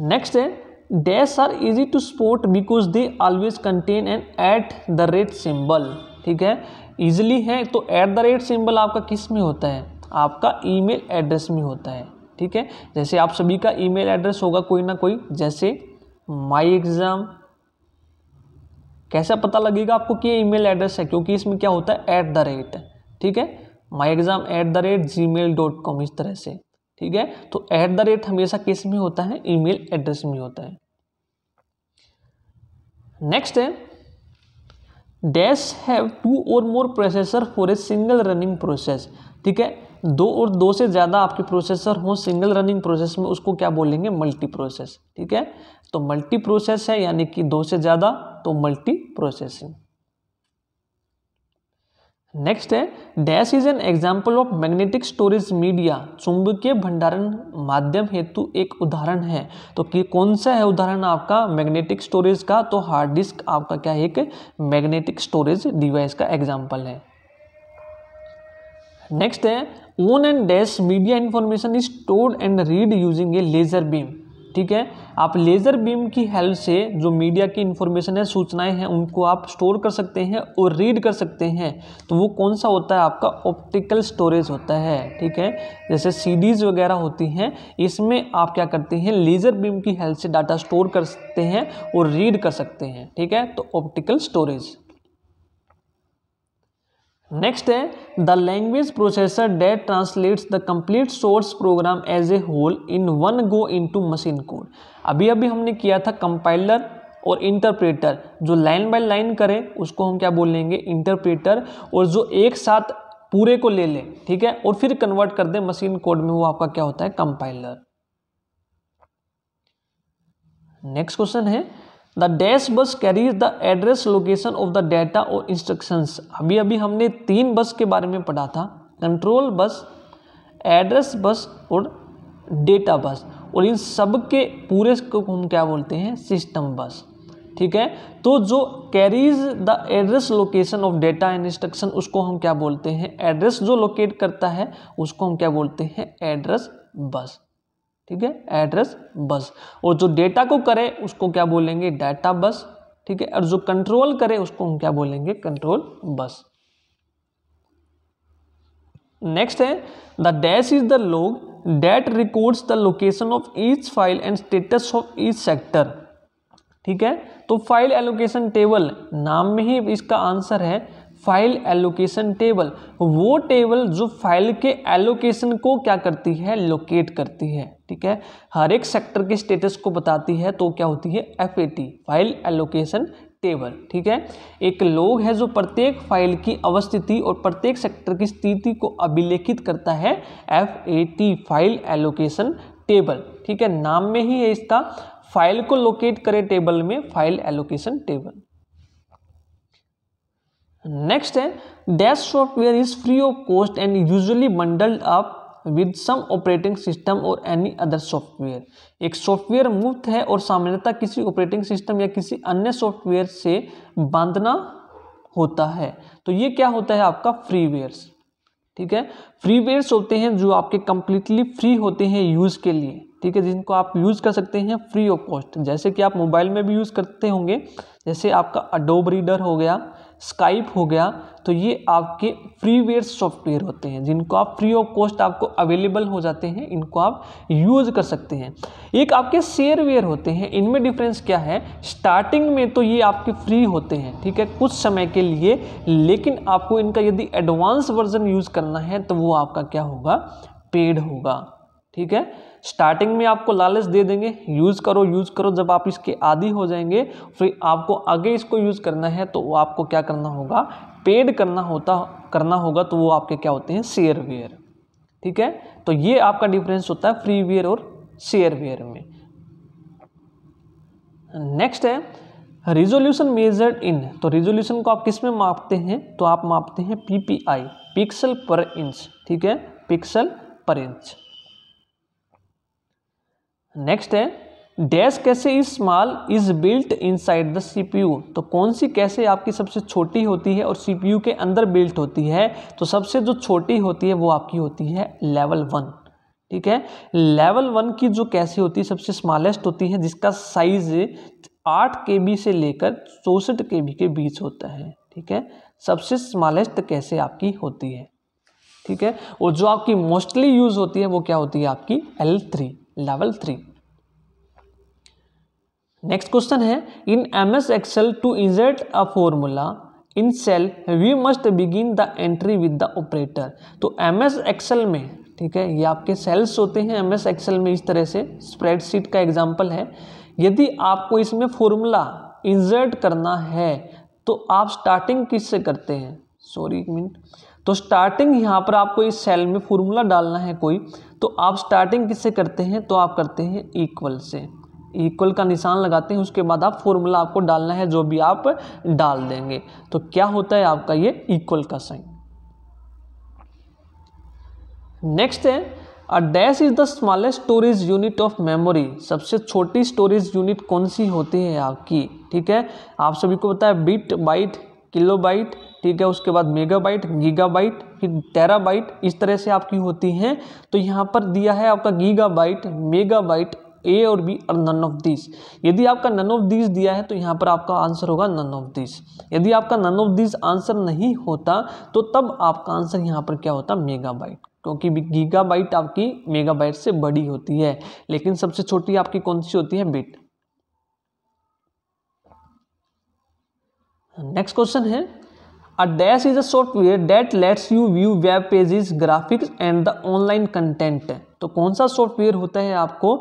नेक्स्ट है dash are easy to spot because they always contain an at the rate symbol ठीक है ईजिली है तो एट द रेट सिंबल आपका किस में होता है आपका ईमेल एड्रेस में होता है ठीक है जैसे आप सभी का ईमेल एड्रेस होगा कोई ना कोई जैसे माई एग्ज़ाम कैसा पता लगेगा आपको कि ईमेल एड्रेस है क्योंकि इसमें क्या होता है एट द रेट ठीक है my exam at the rate Gmail dot com इस तरह से ठीक है तो ऐट द रेट हमेशा किस में होता है ईमेल एड्रेस में होता है नेक्स्ट है dash have two or more processor for a single running process ठीक है दो और दो से ज़्यादा आपके प्रोसेसर हो सिंगल रनिंग प्रोसेस में उसको क्या बोलेंगे मल्टी प्रोसेस ठीक है तो मल्टी प्रोसेस है यानी कि दो से ज़्यादा तो मल्टी प्रोसेसिंग नेक्स्ट है dash is an example of magnetic storage media चुंबकीय भंडारण माध्यम हेतु एक उदाहरण है तो कि कौन सा है उदाहरण आपका मैग्नेटिक स्टोरेज का तो हार्ड डिस्क आपका क्या है एक मैग्नेटिक स्टोरेज डिवाइस का एग्जाम्पल है नेक्स्ट है on and dash media information is stored and read using a laser beam ठीक है आप लेज़र बीम की हेल्प से जो मीडिया की इन्फॉर्मेशन है सूचनाएं हैं उनको आप स्टोर कर सकते हैं और रीड कर सकते हैं तो वो कौन सा होता है आपका ऑप्टिकल स्टोरेज होता है ठीक है जैसे सीडीज़ वगैरह होती हैं इसमें आप क्या करते हैं लेज़र बीम की हेल्प से डाटा स्टोर कर सकते हैं और रीड कर सकते हैं ठीक है तो ऑप्टिकल स्टोरेज नेक्स्ट है the language processor that translates the complete source program as a whole in one go into machine code अभी अभी हमने किया था कंपाइलर और इंटरप्रेटर जो लाइन बाय लाइन करे उसको हम क्या बोलेंगे इंटरप्रेटर और जो एक साथ पूरे को ले लें ठीक है और फिर कन्वर्ट कर दे मशीन कोड में वो आपका क्या होता है कंपाइलर नेक्स्ट क्वेश्चन है the dash bus carries the address location of the data or instructions अभी अभी हमने तीन बस के बारे में पढ़ा था कंट्रोल बस एड्रेस बस और डेटा बस और इन सब के पूरे को हम क्या बोलते हैं सिस्टम बस ठीक है तो जो carries the address location of data and instruction उसको हम क्या बोलते हैं एड्रेस जो लोकेट करता है उसको हम क्या बोलते हैं एड्रेस बस ठीक है एड्रेस बस और जो डेटा को करे उसको क्या बोलेंगे डाटा बस ठीक है और जो कंट्रोल करे उसको हम क्या बोलेंगे कंट्रोल बस नेक्स्ट है the dash is the log that records the location of each file and status of each sector ठीक है तो फाइल एलोकेशन टेबल नाम में ही इसका आंसर है फाइल एलोकेशन टेबल वो टेबल जो फाइल के एलोकेशन को क्या करती है लोकेट करती है ठीक है हर एक सेक्टर के स्टेटस को बताती है तो क्या होती है एफ फाइल एलोकेशन टेबल ठीक है एक लोग है जो प्रत्येक फाइल की अवस्थिति और प्रत्येक सेक्टर की स्थिति को अभिलेखित करता है F A T file allocation table ठीक है नाम में ही है इसका फाइल को लोकेट करे टेबल में फाइल एलोकेशन टेबल नेक्स्ट है dash software is free of cost and usually bundled up with some operating system or any other software एक सॉफ्टवेयर मुफ्त है और सामान्यतः किसी ऑपरेटिंग सिस्टम या किसी अन्य सॉफ्टवेयर से बांधना होता है तो ये क्या होता है आपका फ्रीवेयर्स ठीक है फ्रीवेयर्स होते हैं जो आपके कंप्लीटली फ्री होते हैं यूज़ के लिए ठीक है जिनको आप यूज़ कर सकते हैं फ्री ऑफ कॉस्ट जैसे कि आप मोबाइल में भी यूज़ करते होंगे जैसे आपका अडोब रीडर हो गया स्काइप हो गया तो ये आपके फ्रीवेयर सॉफ्टवेयर होते हैं जिनको आप फ्री ऑफ कॉस्ट आपको अवेलेबल हो जाते हैं इनको आप यूज़ कर सकते हैं एक आपके शेयरवेयर होते हैं इनमें डिफरेंस क्या है स्टार्टिंग में तो ये आपके फ्री होते हैं ठीक है कुछ समय के लिए लेकिन आपको इनका यदि एडवांस वर्जन यूज़ करना है तो वो आपका क्या होगा पेड होगा ठीक है स्टार्टिंग में आपको लालच दे देंगे यूज़ करो यूज़ करो जब आप इसके आदि हो जाएंगे फिर आपको आगे इसको यूज़ करना है तो वो आपको क्या करना होगा पेड करना होता करना होगा तो वो आपके क्या होते हैं शेयर वेयर ठीक है तो ये आपका डिफरेंस होता है फ्री वेयर और शेयर वेयर में नेक्स्ट है रिजोल्यूशन मेजर्ड इन तो रिजोल्यूशन को आप किस में मापते हैं तो आप मापते हैं पीपीआई पिक्सल पर इंच ठीक है पिक्सल पर इंच नेक्स्ट है dash cache is small is built inside the CPU तो कौन सी कैसे आपकी सबसे छोटी होती है और सीपीयू के अंदर बिल्ट होती है तो सबसे जो छोटी होती है वो आपकी होती है लेवल वन ठीक है लेवल वन की जो कैसे होती है सबसे स्मॉलेस्ट होती है जिसका साइज आठ के बी से लेकर चौसठ के बी के बीच होता है ठीक है सबसे स्मॉलेस्ट कैसे आपकी होती है ठीक है और जो आपकी मोस्टली यूज़ होती है वो क्या होती है आपकी L three level three next question है in M S Excel to insert a formula in cell we must begin the entry with the operator तो एम एस एक्सएल में ठीक है ये आपके सेल्स होते हैं एम एस एक्सएल में इस तरह से स्प्रेडशीट का एग्जाम्पल है यदि आपको इसमें फॉर्मूला इंजर्ट करना है तो आप स्टार्टिंग किससे करते हैं सॉरी एक मिनट तो स्टार्टिंग यहाँ पर आपको इस सेल में फॉर्मूला डालना है कोई तो आप स्टार्टिंग किससे करते हैं तो आप करते हैं इक्वल से इक्वल का निशान लगाते हैं उसके बाद आप फॉर्मूला आपको डालना है जो भी आप डाल देंगे तो क्या होता है आपका ये इक्वल का साइन नेक्स्ट है a dash is the smallest storage unit of memory सबसे छोटी स्टोरेज यूनिट कौन सी होती है आपकी ठीक है आप सभी को बताया बिट बाइट किलोबाइट ठीक है उसके बाद मेगाबाइट गीगाबाइट फिर टेराबाइट इस तरह से आपकी होती हैं तो यहाँ पर दिया है आपका गीगाबाइट मेगाबाइट ए और बी और नन ऑफ दिस यदि आपका नन ऑफ दिस दिया है तो यहाँ पर आपका आंसर होगा नन ऑफ दिस यदि आपका नन ऑफ दिस आंसर नहीं होता तो तब आपका आंसर यहाँ पर क्या होता मेगाबाइट क्योंकि गीगाबाइट आपकी मेगाबाइट से बड़ी होती है लेकिन सबसे छोटी आपकी कौन सी होती है बिट नेक्स्ट क्वेश्चन है a dash is a software that lets you view web pages graphics and the online content तो कौन सा सॉफ्टवेयर होता है आपको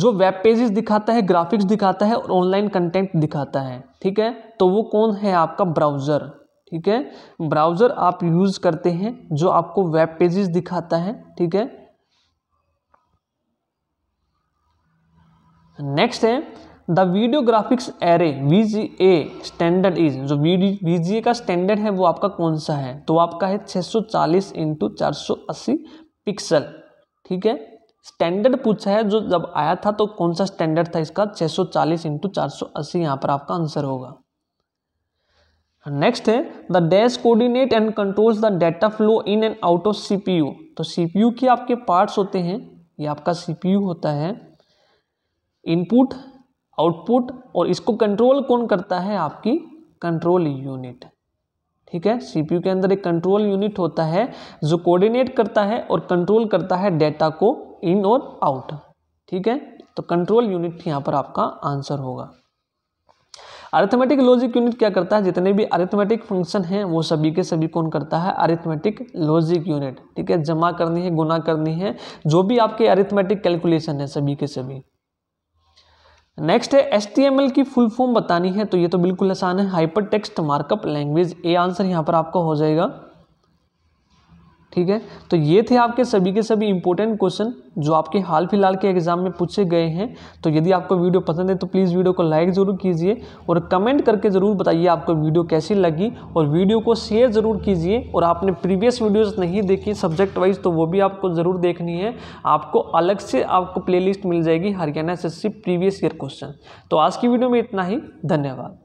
जो वेब पेजेस दिखाता है ग्राफिक्स दिखाता है और ऑनलाइन कंटेंट दिखाता है ठीक है तो वो कौन है आपका ब्राउज़र ठीक है ब्राउज़र आप यूज़ करते हैं जो आपको वेब पेजेस दिखाता है ठीक है नेक्स्ट है the video graphics array V G A standard is जो वी जी ए का स्टैंडर्ड है वो आपका कौन सा है तो आपका है 640 सौ चालीस इंटू चार पिक्सल ठीक है स्टैंडर्ड पूछा है जो जब आया था तो कौन सा स्टैंडर्ड था इसका 640 सौ चालीस इंटू चार यहाँ पर आपका आंसर होगा नेक्स्ट है the dash coordinate and controls the data flow in and out of CPU तो सीपीयू के आपके पार्ट्स होते हैं ये आपका सीपीयू होता है इनपुट आउटपुट और इसको कंट्रोल कौन करता है आपकी कंट्रोल यूनिट ठीक है सीपीयू के अंदर एक कंट्रोल यूनिट होता है जो कोऑर्डिनेट करता है और कंट्रोल करता है डेटा को इन और आउट ठीक है तो कंट्रोल यूनिट यहां पर आपका आंसर होगा अरिथमेटिक लॉजिक यूनिट क्या करता है जितने भी अरिथमेटिक फंक्शन हैं वो सभी के सभी कौन करता है अरिथमेटिक लॉजिक यूनिट ठीक है जमा करनी है गुना करनी है जो भी आपके अरिथमेटिक कैलकुलेशन है सभी के सभी नेक्स्ट है एल की फुल फॉर्म बतानी है तो ये तो बिल्कुल आसान है hypertext markup language a answer यहाँ पर आपका हो जाएगा ठीक है तो ये थे आपके सभी के सभी इंपॉर्टेंट क्वेश्चन जो आपके हाल फिलहाल के एग्जाम में पूछे गए हैं तो यदि आपको वीडियो पसंद है तो प्लीज़ वीडियो को लाइक ज़रूर कीजिए और कमेंट करके ज़रूर बताइए आपको वीडियो कैसी लगी और वीडियो को शेयर ज़रूर कीजिए और आपने प्रीवियस वीडियोस नहीं देखी सब्जेक्ट वाइज तो वो भी आपको ज़रूर देखनी है आपको अलग से आपको प्ले मिल जाएगी हरियाणा एस प्रीवियस ईयर क्वेश्चन तो आज की वीडियो में इतना ही धन्यवाद